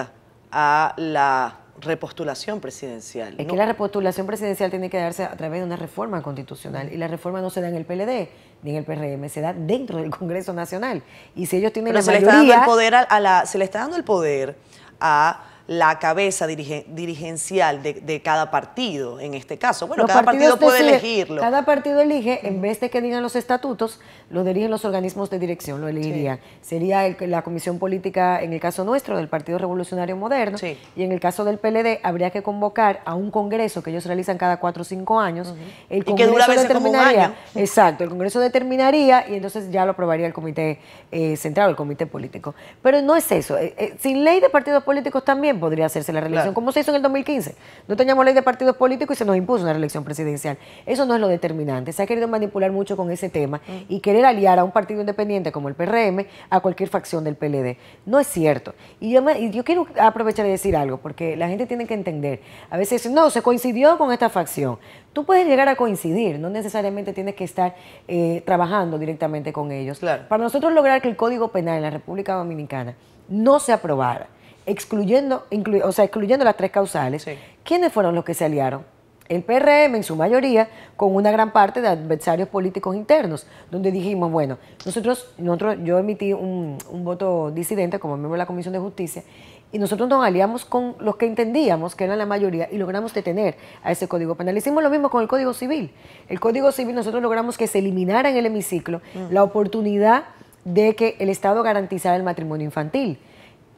a la repostulación presidencial. Es que la repostulación presidencial tiene que darse a través de una reforma constitucional y la reforma no se da en el PLD ni en el PRM, se da dentro del Congreso Nacional. Y si ellos tienen la el poder a la, se le está dando el poder a la cabeza dirigencial de, cada partido, en este caso. Bueno, cada partido puede elegirlo. Cada partido elige, en vez de que digan los estatutos, lo dirigen los organismos de dirección, lo elegirían. Sería la comisión política, en el caso nuestro, del Partido Revolucionario Moderno, y en el caso del PLD, habría que convocar a un congreso que ellos realizan cada cuatro o cinco años. el que dura Exacto, el congreso determinaría y entonces ya lo aprobaría el comité eh, central, el comité político. Pero no es eso. Eh, eh, sin ley de partidos políticos también podría hacerse la reelección, como se hizo en el 2015. No teníamos ley de partidos políticos y se nos impuso una reelección presidencial. Eso no es lo determinante. Se ha querido manipular mucho con ese tema mm. y querer aliar a un partido independiente como el PRM a cualquier facción del PLD. No es cierto. Y yo, quiero aprovechar y decir algo, porque la gente tiene que entender. A veces dicen, no, se coincidió con esta facción. Tú puedes llegar a coincidir, no necesariamente tienes que estar eh, trabajando directamente con ellos. Para nosotros lograr que el Código Penal en la República Dominicana no se aprobara excluyendo, o sea, excluyendo las tres causales, quienes ¿quiénes fueron los que se aliaron? El PRM en su mayoría con una gran parte de adversarios políticos internos, donde dijimos, bueno, nosotros, nosotros yo emití un, voto disidente como miembro de la Comisión de Justicia y nosotros nos aliamos con los que entendíamos que eran la mayoría y logramos detener a ese código penal. Hicimos lo mismo con el código civil. El código civil nosotros logramos que se eliminara en el hemiciclo mm. la oportunidad de que el Estado garantizara el matrimonio infantil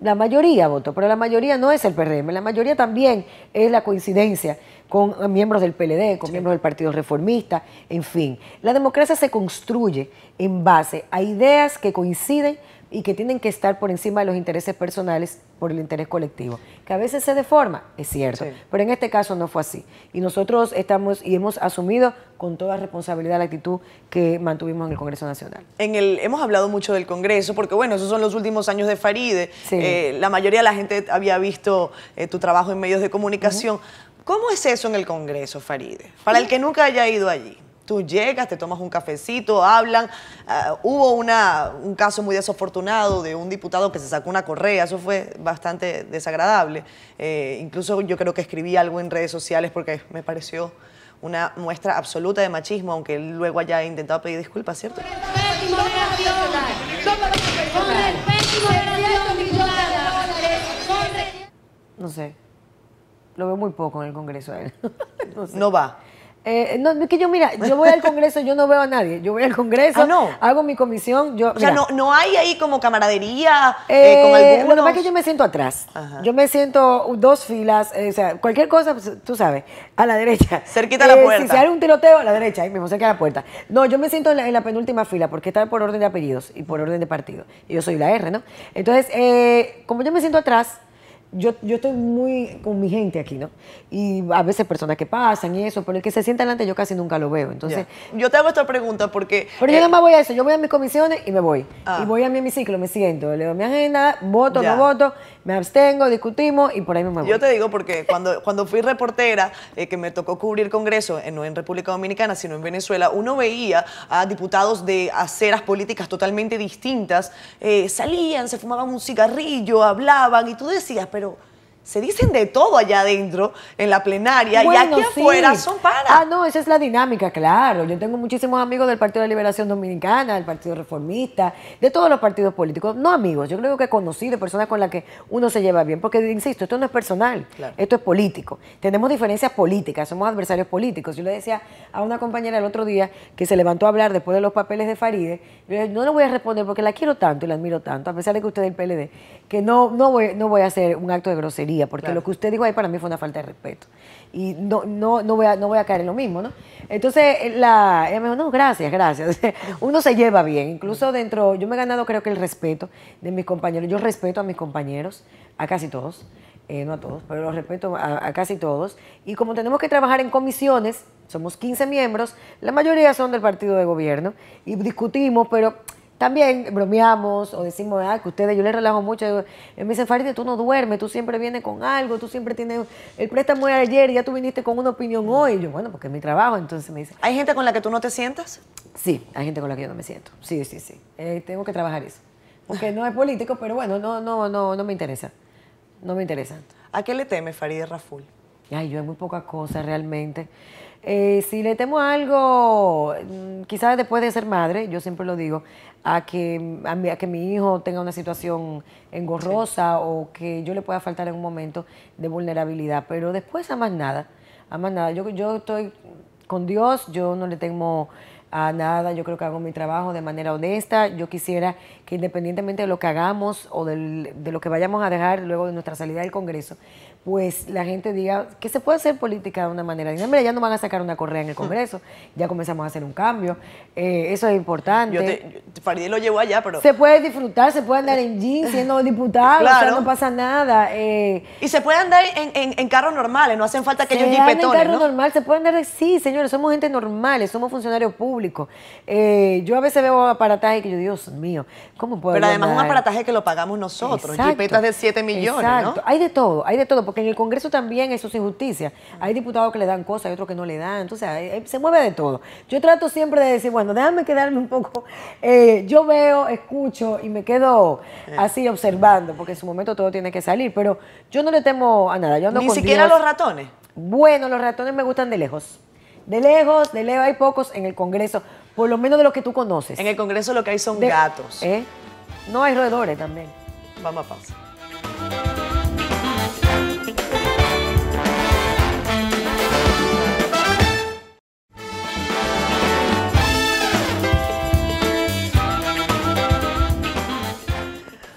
la mayoría votó, pero la mayoría no es el PRM, la mayoría también es la coincidencia con eh, miembros del PLD, con miembros del Partido Reformista, en fin. La democracia se construye en base a ideas que coinciden y que tienen que estar por encima de los intereses personales por el interés colectivo, que a veces se deforma, es cierto, pero en este caso no fue así. Y nosotros estamos y hemos asumido con toda responsabilidad la actitud que mantuvimos en el Congreso Nacional. En el, hemos hablado mucho del Congreso, porque bueno, esos son los últimos años de Faride, eh, la mayoría de la gente había visto eh, tu trabajo en medios de comunicación. ¿Cómo es eso en el Congreso, Faride? Para el que nunca haya ido allí. Tú llegas, te tomas un cafecito, hablan. Ah, hubo una, un caso muy desafortunado de un diputado que se sacó una correa, eso fue bastante desagradable. Eh, incluso yo creo que escribí algo en redes sociales porque me pareció una muestra absoluta de machismo, aunque luego haya intentado pedir disculpas, ¿cierto? No sé. Lo veo muy poco en el Congreso a él. no, va. Eh, no, es que yo, mira, yo voy al Congreso, y yo no veo a nadie. Yo voy al Congreso, ah, no. hago mi comisión. Yo, o sea, no, no hay ahí como camaradería eh, eh con que es que yo me siento atrás. Yo me siento dos filas, eh, o sea, cualquier cosa, pues, tú sabes, a la derecha. Cerquita la puerta. Si se un tiroteo, a la derecha, ahí mismo, cerca de la puerta. No, yo me siento en la, en la, penúltima fila, porque está por orden de apellidos y por orden de partido. Y yo soy la R, ¿no? Entonces, como yo me siento atrás yo, yo estoy muy con mi gente aquí, ¿no? Y a veces personas que pasan y eso, pero el que se sienta delante yo casi nunca lo veo. Entonces, yo te hago esta pregunta porque... Pero yo eh, nada más voy a eso, yo voy a mis comisiones y me voy. Ah. Y voy a mi ciclo, me siento, leo mi agenda, voto, no voto, me abstengo, discutimos y por ahí me voy. Yo te digo porque cuando, cuando fui reportera, eh, que me tocó cubrir congreso, eh, no en República Dominicana, sino en Venezuela, uno veía a diputados de aceras políticas totalmente distintas, salían, se fumaban un cigarrillo, hablaban y tú decías, pero pero se dicen de todo allá adentro en la plenaria y aquí afuera son para. Ah, no, esa es la dinámica, claro. Yo tengo muchísimos amigos del Partido de Liberación Dominicana, del Partido Reformista, de todos los partidos políticos. No amigos, yo creo que conocidos, personas con las que uno se lleva bien, porque insisto, esto no es personal, esto es político. Tenemos diferencias políticas, somos adversarios políticos. Yo le decía a una compañera el otro día que se levantó a hablar después de los papeles de Faride, yo le dije, no le voy a responder porque la quiero tanto y la admiro tanto, a pesar de que usted es del PLD, que no, no, no voy a hacer un acto de grosería porque lo que usted dijo ahí para mí fue una falta de respeto. Y no, no, no, voy, a, no voy a caer en lo mismo, ¿no? Entonces, eh, la, ella me dijo, no, gracias, gracias. Uno se lleva bien, incluso dentro, yo me he ganado creo que el respeto de mis compañeros. Yo respeto a mis compañeros, a casi todos. Eh, no a todos, pero los respeto a, casi todos. Y como tenemos que trabajar en comisiones, somos 15 miembros, la mayoría son del partido de gobierno, y discutimos, pero también bromeamos o decimos, ah, que ustedes, yo les relajo mucho. Me dice Farid, tú no duermes, tú siempre vienes con algo, tú siempre tienes el préstamo de ayer y ya tú viniste con una opinión hoy. yo, bueno, porque es mi trabajo, entonces me dice ¿Hay gente con la que tú no te sientas? Sí, hay gente con la que yo no me siento. Sí, sí, sí. Eh, tengo que trabajar eso. Porque no es político, pero bueno, no, no, no, no me interesa. No me interesa. ¿A qué le teme Farid Raful? Ay, yo hay muy poca cosa realmente. Eh, si le temo algo, mm, quizás después de ser madre, yo siempre lo digo, a que, a, mi, que mi hijo tenga una situación engorrosa o que yo le pueda faltar en un momento de vulnerabilidad, pero después a más nada, a más nada. Yo, yo estoy con Dios, yo no le temo a nada, yo creo que hago mi trabajo de manera honesta, yo quisiera que independientemente de lo que hagamos o de lo que vayamos a dejar luego de nuestra salida del Congreso, pues la gente diga que se puede hacer política de una manera Mira, ya no van a sacar una correa en el Congreso, ya comenzamos a hacer un cambio, eh, eso es importante. Yo te, lo llevo allá, pero... Se puede disfrutar, se puede andar en jeans siendo diputado, no pasa nada. Eh. y se puede andar en, carros normales, no hacen falta que ellos jipetones, en carro normal, se puede andar, sí, señores, somos gente normal, somos funcionarios públicos. Eh, yo a veces veo aparataje que yo, Dios mío, ¿cómo puedo Pero además un aparataje que lo pagamos nosotros, jipetas de 7 millones, Exacto. hay de todo, hay de todo, porque en el Congreso también eso es injusticia. Hay diputados que le dan cosas, hay otros que no le dan, entonces se mueve de todo. Yo trato siempre de decir, bueno, déjame quedarme un poco, eh, yo veo, escucho y me quedo eh. así observando, porque en su momento todo tiene que salir, pero yo no le temo a nada. Yo Ni siquiera a los ratones. Bueno, los ratones me gustan de lejos. De lejos, de lejos, hay pocos en el Congreso, por lo menos de los que tú conoces. En el Congreso lo que hay son gatos. ¿Eh? No hay roedores también. Vamos a pausa.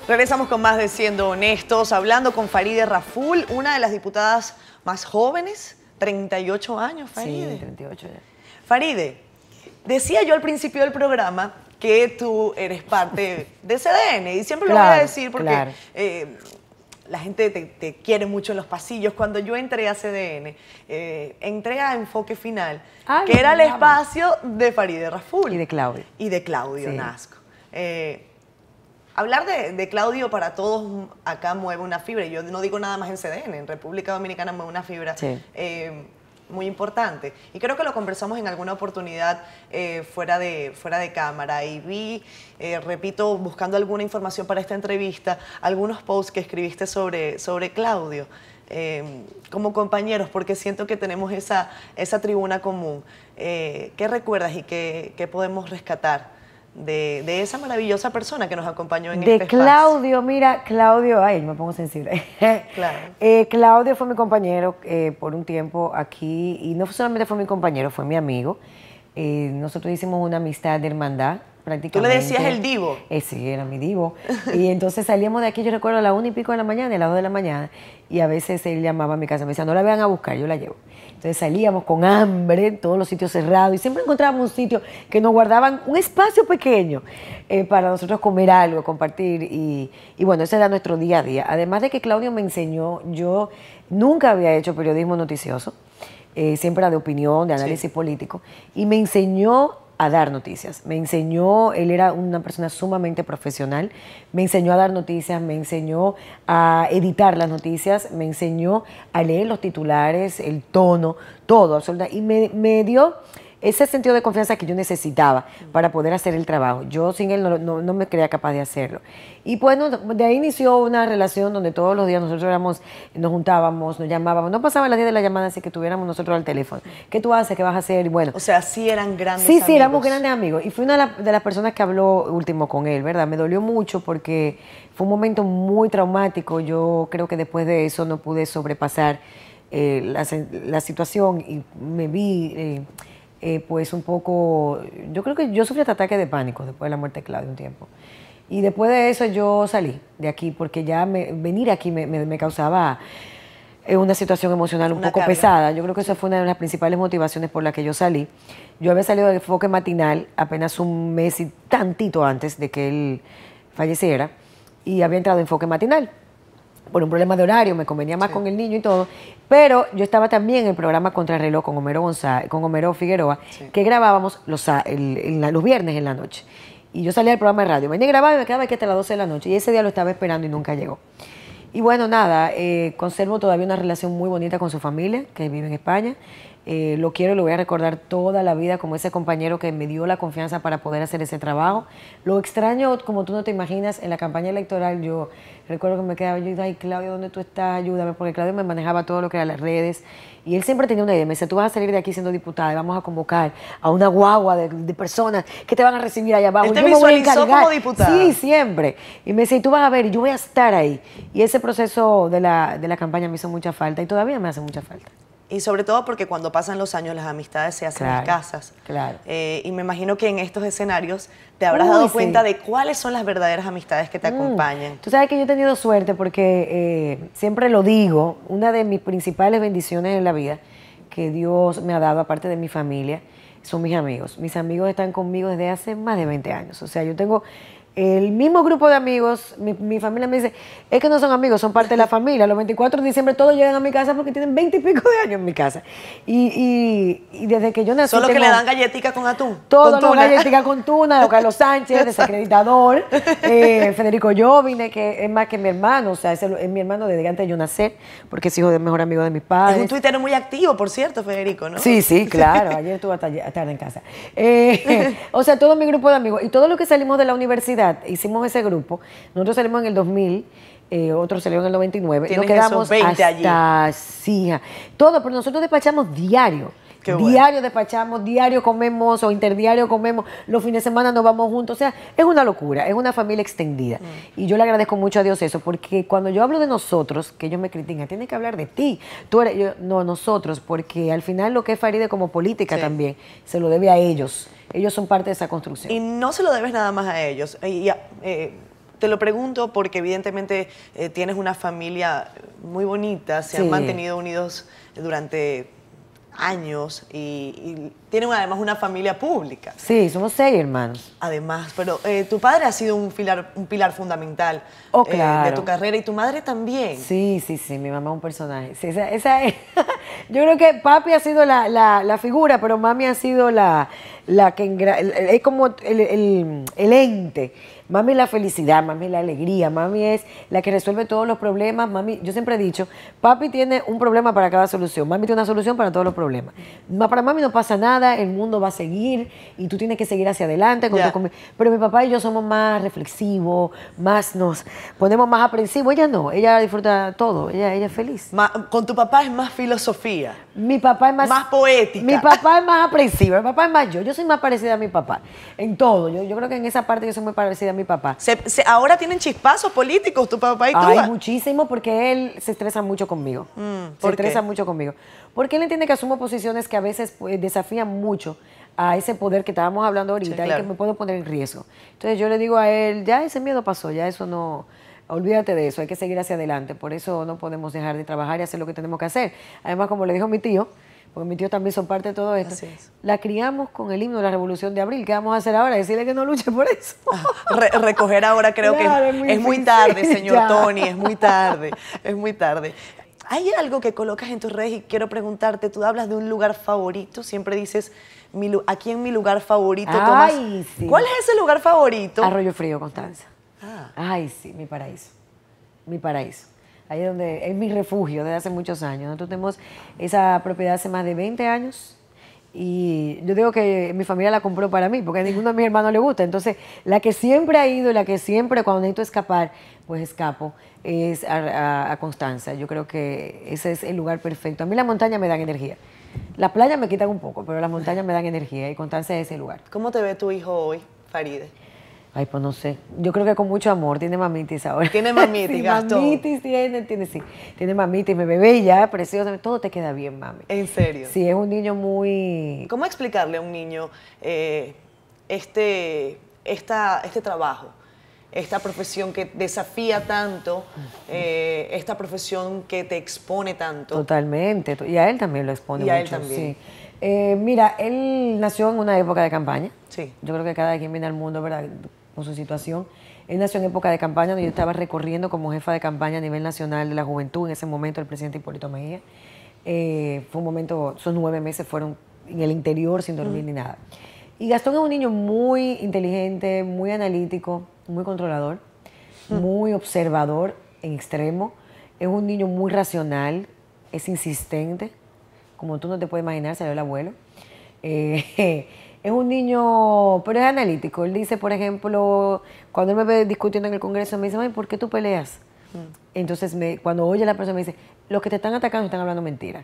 Regresamos con más de Siendo Honestos, hablando con Faride Raful, una de las diputadas más jóvenes, 38 años, Faride. Sí, 38 Faride, decía yo al principio del programa que tú eres parte de CDN y siempre lo voy a decir porque eh, la gente te, quiere mucho en los pasillos. Cuando yo entré a CDN, eh, entré a Enfoque Final, que era el espacio de Faride Raful. Y de Claudio. Y de Claudio Nasco. Eh, Hablar de, Claudio para todos acá mueve una fibra. Yo no digo nada más en CDN, en República Dominicana mueve una fibra. Eh, muy importante. Y creo que lo conversamos en alguna oportunidad eh, fuera, de, fuera de cámara. Y vi, eh, repito, buscando alguna información para esta entrevista, algunos posts que escribiste sobre, sobre Claudio. como compañeros, porque siento que tenemos esa, esa tribuna común. ¿Qué recuerdas y qué, qué podemos rescatar? de, esa maravillosa persona que nos acompañó en este espacio. Claudio, mira, Claudio, ay, me pongo sensible. Claro. Eh, Claudio fue mi compañero eh, por un tiempo aquí, y no solamente fue mi compañero, fue mi amigo. Eh, nosotros hicimos una amistad de hermandad, prácticamente. ¿Tú le decías el divo? sí, era mi divo. y entonces salíamos de aquí, yo recuerdo, a la una y pico de la mañana, a las dos de la mañana, y a veces él llamaba a mi casa, me decía, no la vean a buscar, yo la llevo. Entonces salíamos con hambre, todos los sitios cerrados, y siempre encontrábamos un sitio que nos guardaban un espacio pequeño eh, para nosotros comer algo, compartir, y, bueno, ese era nuestro día a día. Además de que Claudio me enseñó, yo nunca había hecho periodismo noticioso, eh, siempre era de opinión, de análisis político, y me enseñó a dar noticias. Me enseñó, él era una persona sumamente profesional, me enseñó a dar noticias, me enseñó a editar las noticias, me enseñó a leer los titulares, el tono, todo, absolutamente. Y me, dio ese sentido de confianza que yo necesitaba para poder hacer el trabajo. Yo sin él no, me creía capaz de hacerlo. Y bueno, de ahí inició una relación donde todos los días nosotros éramos, nos juntábamos, nos llamábamos, no pasaba las 10 de la llamada sin que tuviéramos nosotros al teléfono. ¿Qué tú haces? ¿Qué vas a hacer? bueno. O sea, sí eran grandes amigos. Sí, sí, éramos grandes amigos. Y fui una de las personas que habló último con él, ¿verdad? Me dolió mucho porque fue un momento muy traumático. Yo creo que después de eso no pude sobrepasar eh, la, situación y me vi... Eh, eh, pues un poco, yo creo que yo sufrí hasta ataque de pánico después de la muerte de Claudio un tiempo. Y después de eso yo salí de aquí porque ya me, venir aquí me, causaba eh, una situación emocional un poco pesada. Yo creo que esa fue una de las principales motivaciones por la que yo salí. Yo había salido del enfoque matinal apenas un mes y tantito antes de que él falleciera y había entrado en enfoque matinal por un problema de horario, me convenía más con el niño y todo. Pero yo estaba también en el programa Contrarreloj con Homero, con Homero Figueroa, que grabábamos los, los viernes en la noche. Y yo salía del programa de radio. Venía a y me quedaba aquí hasta las 12 de la noche. Y ese día lo estaba esperando y nunca llegó. Y bueno, nada, eh, conservo todavía una relación muy bonita con su familia, que vive en España. Eh, lo quiero y lo voy a recordar toda la vida como ese compañero que me dio la confianza para poder hacer ese trabajo. Lo extraño, como tú no te imaginas, en la campaña electoral yo recuerdo que me quedaba yo, ay Claudio, ¿dónde tú estás? Ayúdame, porque Claudio me manejaba todo lo que era las redes. Y él siempre tenía una idea, me decía, tú vas a salir de aquí siendo diputada y vamos a convocar a una guagua de, personas que te van a recibir allá abajo. y yo como diputada. Sí, siempre. Y me decía, tú vas a ver, yo voy a estar ahí. Y ese proceso de la campaña me hizo mucha falta y todavía me hace mucha falta. Y sobre todo porque cuando pasan los años las amistades se hacen escasas. Claro. Eh, y me imagino que en estos escenarios te habrás dado cuenta de cuáles son las verdaderas amistades que te mm. acompañan. Tú sabes que yo he tenido suerte porque eh, siempre lo digo, una de mis principales bendiciones en la vida que Dios me ha dado, aparte de mi familia, son mis amigos. Mis amigos están conmigo desde hace más de 20 años. O sea, yo tengo el mismo grupo de amigos, mi, familia me dice, es que no son amigos, son parte de la familia. Los 24 de diciembre todos llegan a mi casa porque tienen 20 y pico de años en mi casa. Y, desde que yo nací... Son los que le dan galletitas con atún. Todos los galletitas con tuna, Carlos Sánchez, desacreditador, eh, Federico Jovine que es más que mi hermano, o sea, es, mi hermano desde antes de yo nacer, porque es hijo del mejor amigo de mi padre. Es un Twitter muy activo, por cierto, Federico, ¿no? Sí, sí, claro. Ayer estuve hasta tarde en casa. Eh, o sea, todo mi grupo de amigos y todo lo que salimos de la universidad hicimos ese grupo. Nosotros salimos en el 2000. Eh, otros salieron en el 99. Nos quedamos hasta allí? Todo, pero nosotros despachamos diario diario despachamos, diario comemos o interdiario comemos, los fines de semana nos vamos juntos. O sea, es una locura, es una familia extendida. Mm. Y yo le agradezco mucho a Dios eso, porque cuando yo hablo de nosotros, que ellos me critican, tiene que hablar de ti. Tú eres, yo, no, nosotros, porque al final lo que es Faride como política también, se lo debe a ellos. Ellos son parte de esa construcción. Y no se lo debes nada más a ellos. Y eh, te lo pregunto porque evidentemente eh, tienes una familia muy bonita, se han mantenido unidos durante años y, tienen además una familia pública. Sí, somos seis hermanos. Además, pero eh, tu padre ha sido un pilar, un pilar fundamental oh, eh, de tu carrera y tu madre también. Sí, sí, sí, mi mamá es un personaje. esa, Yo creo que papi ha sido la, la, figura, pero mami ha sido la, la que... Es como el, el, el ente Mami es la felicidad, mami es la alegría, mami es la que resuelve todos los problemas. Mami, yo siempre he dicho, papi tiene un problema para cada solución, mami tiene una solución para todos los problemas. Para mami no pasa nada, el mundo va a seguir y tú tienes que seguir hacia adelante. Pero mi papá y yo somos más reflexivos, más nos ponemos más aprensivos. Ella no, ella disfruta todo, ella, ella es feliz. con tu papá es más filosofía. Mi papá es más... Más poética. Mi papá es más aprensivo, mi papá es más yo. Yo soy más parecida a mi papá en todo. Yo, yo creo que en esa parte yo soy muy parecida mi papá. ahora tienen chispazos políticos tu papá y tú. Ay, muchísimo, porque él se estresa mucho conmigo. Mm, se estresa mucho conmigo. Porque él entiende que asumo posiciones que a veces pues, desafían mucho a ese poder que estábamos hablando ahorita y que me puedo poner en riesgo. Entonces yo le digo a él, ya ese miedo pasó, ya eso no, olvídate de eso, hay que seguir hacia adelante, por eso no podemos dejar de trabajar y hacer lo que tenemos que hacer. Además, como le dijo mi tío, porque mis tíos también son parte de todo esto, la criamos con el himno de la Revolución de Abril. ¿Qué vamos a hacer ahora? Decirle que no luche por eso. Ah, recoger ahora creo que es muy, tarde, señor Tony, es muy tarde, es muy tarde. Hay algo que colocas en tus redes y quiero preguntarte, tú hablas de un lugar favorito, siempre dices, aquí en mi lugar favorito, Ay, sí. ¿Cuál es ese lugar favorito? Arroyo Frío, Constanza. Ah. Ay, sí, mi paraíso, mi paraíso ahí donde es mi refugio desde hace muchos años. Nosotros tenemos esa propiedad hace más de 20 años y yo digo que mi familia la compró para mí, porque a ninguno de mis hermanos le gusta. Entonces, la que siempre ha ido y la que siempre cuando necesito escapar, pues escapo, es a, Constanza. Yo creo que ese es el lugar perfecto. A mí la montaña me da energía. La playa me quita un poco, pero la montaña me dan energía y Constanza es ese lugar. ¿Cómo te ve tu hijo hoy, Faride? Ay, pues no sé. Yo creo que con mucho amor. Tiene mamitis ahora. Tiene mamitis, sí, Mamitis tiene, tiene, sí. Tiene mamitis, Me bebé ya, preciosa. Todo te queda bien, mami. En serio. Sí, es un niño muy... ¿Cómo explicarle a un niño eh, este, esta, este trabajo? Esta profesión que desafía tanto, eh, esta profesión que te expone tanto. Totalmente. Y a él también lo expone mucho. Y a él también. Eh, mira, él nació en una época de campaña. Sí. Yo creo que cada quien viene al mundo, ¿verdad? con su situación. Él nació en época de campaña, donde yo estaba recorriendo como jefa de campaña a nivel nacional de la juventud, en ese momento el presidente Hipólito Mejía. Eh, fue un momento, esos nueve meses fueron en el interior sin dormir ni nada. Y Gastón es un niño muy inteligente, muy analítico, muy controlador, muy observador en extremo. Es un niño muy racional, es insistente, como tú no te puedes imaginar, salió el abuelo. Eh, es un niño, pero es analítico. Él dice, por ejemplo, cuando él me ve discutiendo en el Congreso, me dice, ay, ¿por qué tú peleas? Mm. Entonces, me, cuando oye a la persona, me dice, los que te están atacando están hablando mentira.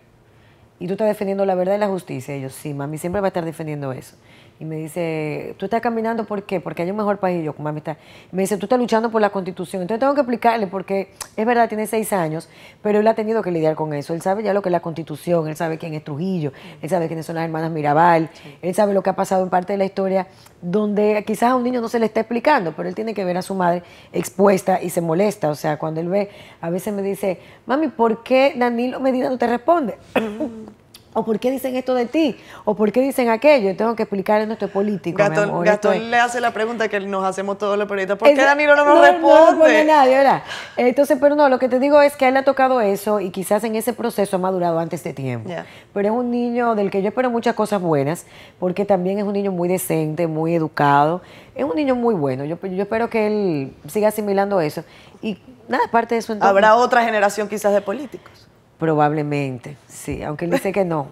Y tú estás defendiendo la verdad y la justicia. Y yo, sí, mami, siempre va a estar defendiendo eso y me dice, tú estás caminando, ¿por qué? Porque hay un mejor país y yo, mami, está Me dice, tú estás luchando por la constitución. Entonces tengo que explicarle, porque es verdad, tiene seis años, pero él ha tenido que lidiar con eso. Él sabe ya lo que es la constitución, él sabe quién es Trujillo, él sabe quiénes son las hermanas Mirabal, él sabe lo que ha pasado en parte de la historia, donde quizás a un niño no se le está explicando, pero él tiene que ver a su madre expuesta y se molesta. O sea, cuando él ve, a veces me dice, mami, ¿por qué Danilo Medina no te responde? Mm. ¿O por qué dicen esto de ti? ¿O por qué dicen aquello? tengo que explicarle a nuestro político. Gastón, Gastón le hace la pregunta que nos hacemos todos los periodistas. ¿Por qué Danilo no nos no, responde? No nadie, ¿verdad? Entonces, pero no, lo que te digo es que él le ha tocado eso y quizás en ese proceso ha madurado antes de tiempo. Pero es un niño del que yo espero muchas cosas buenas, porque también es un niño muy decente, muy educado. Es un niño muy bueno. Yo, yo espero que él siga asimilando eso. Y nada, parte de eso... Habrá otra generación quizás de políticos. Probablemente, sí, aunque él dice que no.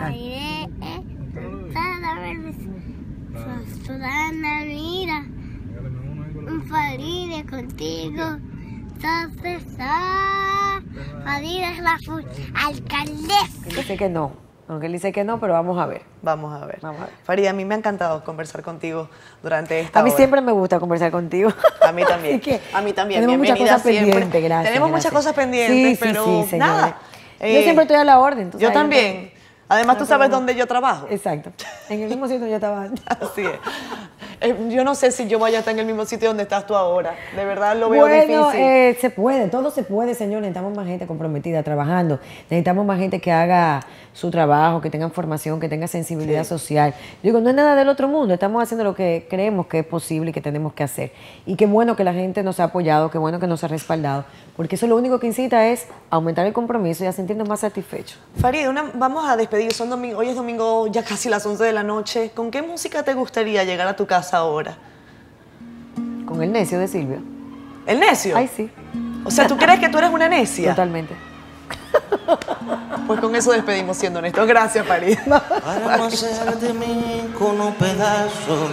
Ahí eh, eh, un contigo, está. ah, es la alcaldesa. Él dice que no. Aunque él dice que no, pero vamos a ver. Vamos a ver. Farid, a mí me ha encantado conversar contigo durante esta A mí siempre me gusta conversar contigo. A mí también. a mí también. Tenemos muchas cosas pendientes, gracias. Tenemos muchas cosas pendientes, sí, pero sí, nada. yo eh, siempre estoy a la orden. Yo también. Además, tú sabes dónde yo trabajo. Exacto. En el mismo sitio yo trabajo. Así es. Eh, yo no sé si yo vaya a estar en el mismo sitio donde estás tú ahora. De verdad lo veo difícil. Eh, se puede, todo se puede, señor. Necesitamos más gente comprometida trabajando. Necesitamos más gente que haga su trabajo, que tenga formación, que tenga sensibilidad social. Yo digo, no es nada del otro mundo. Estamos haciendo lo que creemos que es posible y que tenemos que hacer. Y qué bueno que la gente nos ha apoyado, qué bueno que nos ha respaldado. Porque eso lo único que incita es aumentar el compromiso y a sentirnos más satisfechos. Farid, vamos a despedir. hoy es domingo, ya casi las 11 de la noche. ¿Con qué música te gustaría llegar a tu casa? ahora. Con el necio de Silvia. ¿El necio? Ay, sí. O sea, ¿tú crees que tú eres una necia? Totalmente. Pues con eso despedimos siendo honestos. Gracias, París. Para hacer de mí con los pedazos,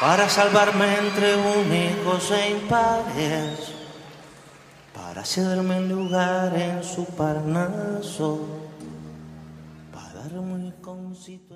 para salvarme entre hijo e impares, para cederme el lugar en su parnaso, para darme un concito.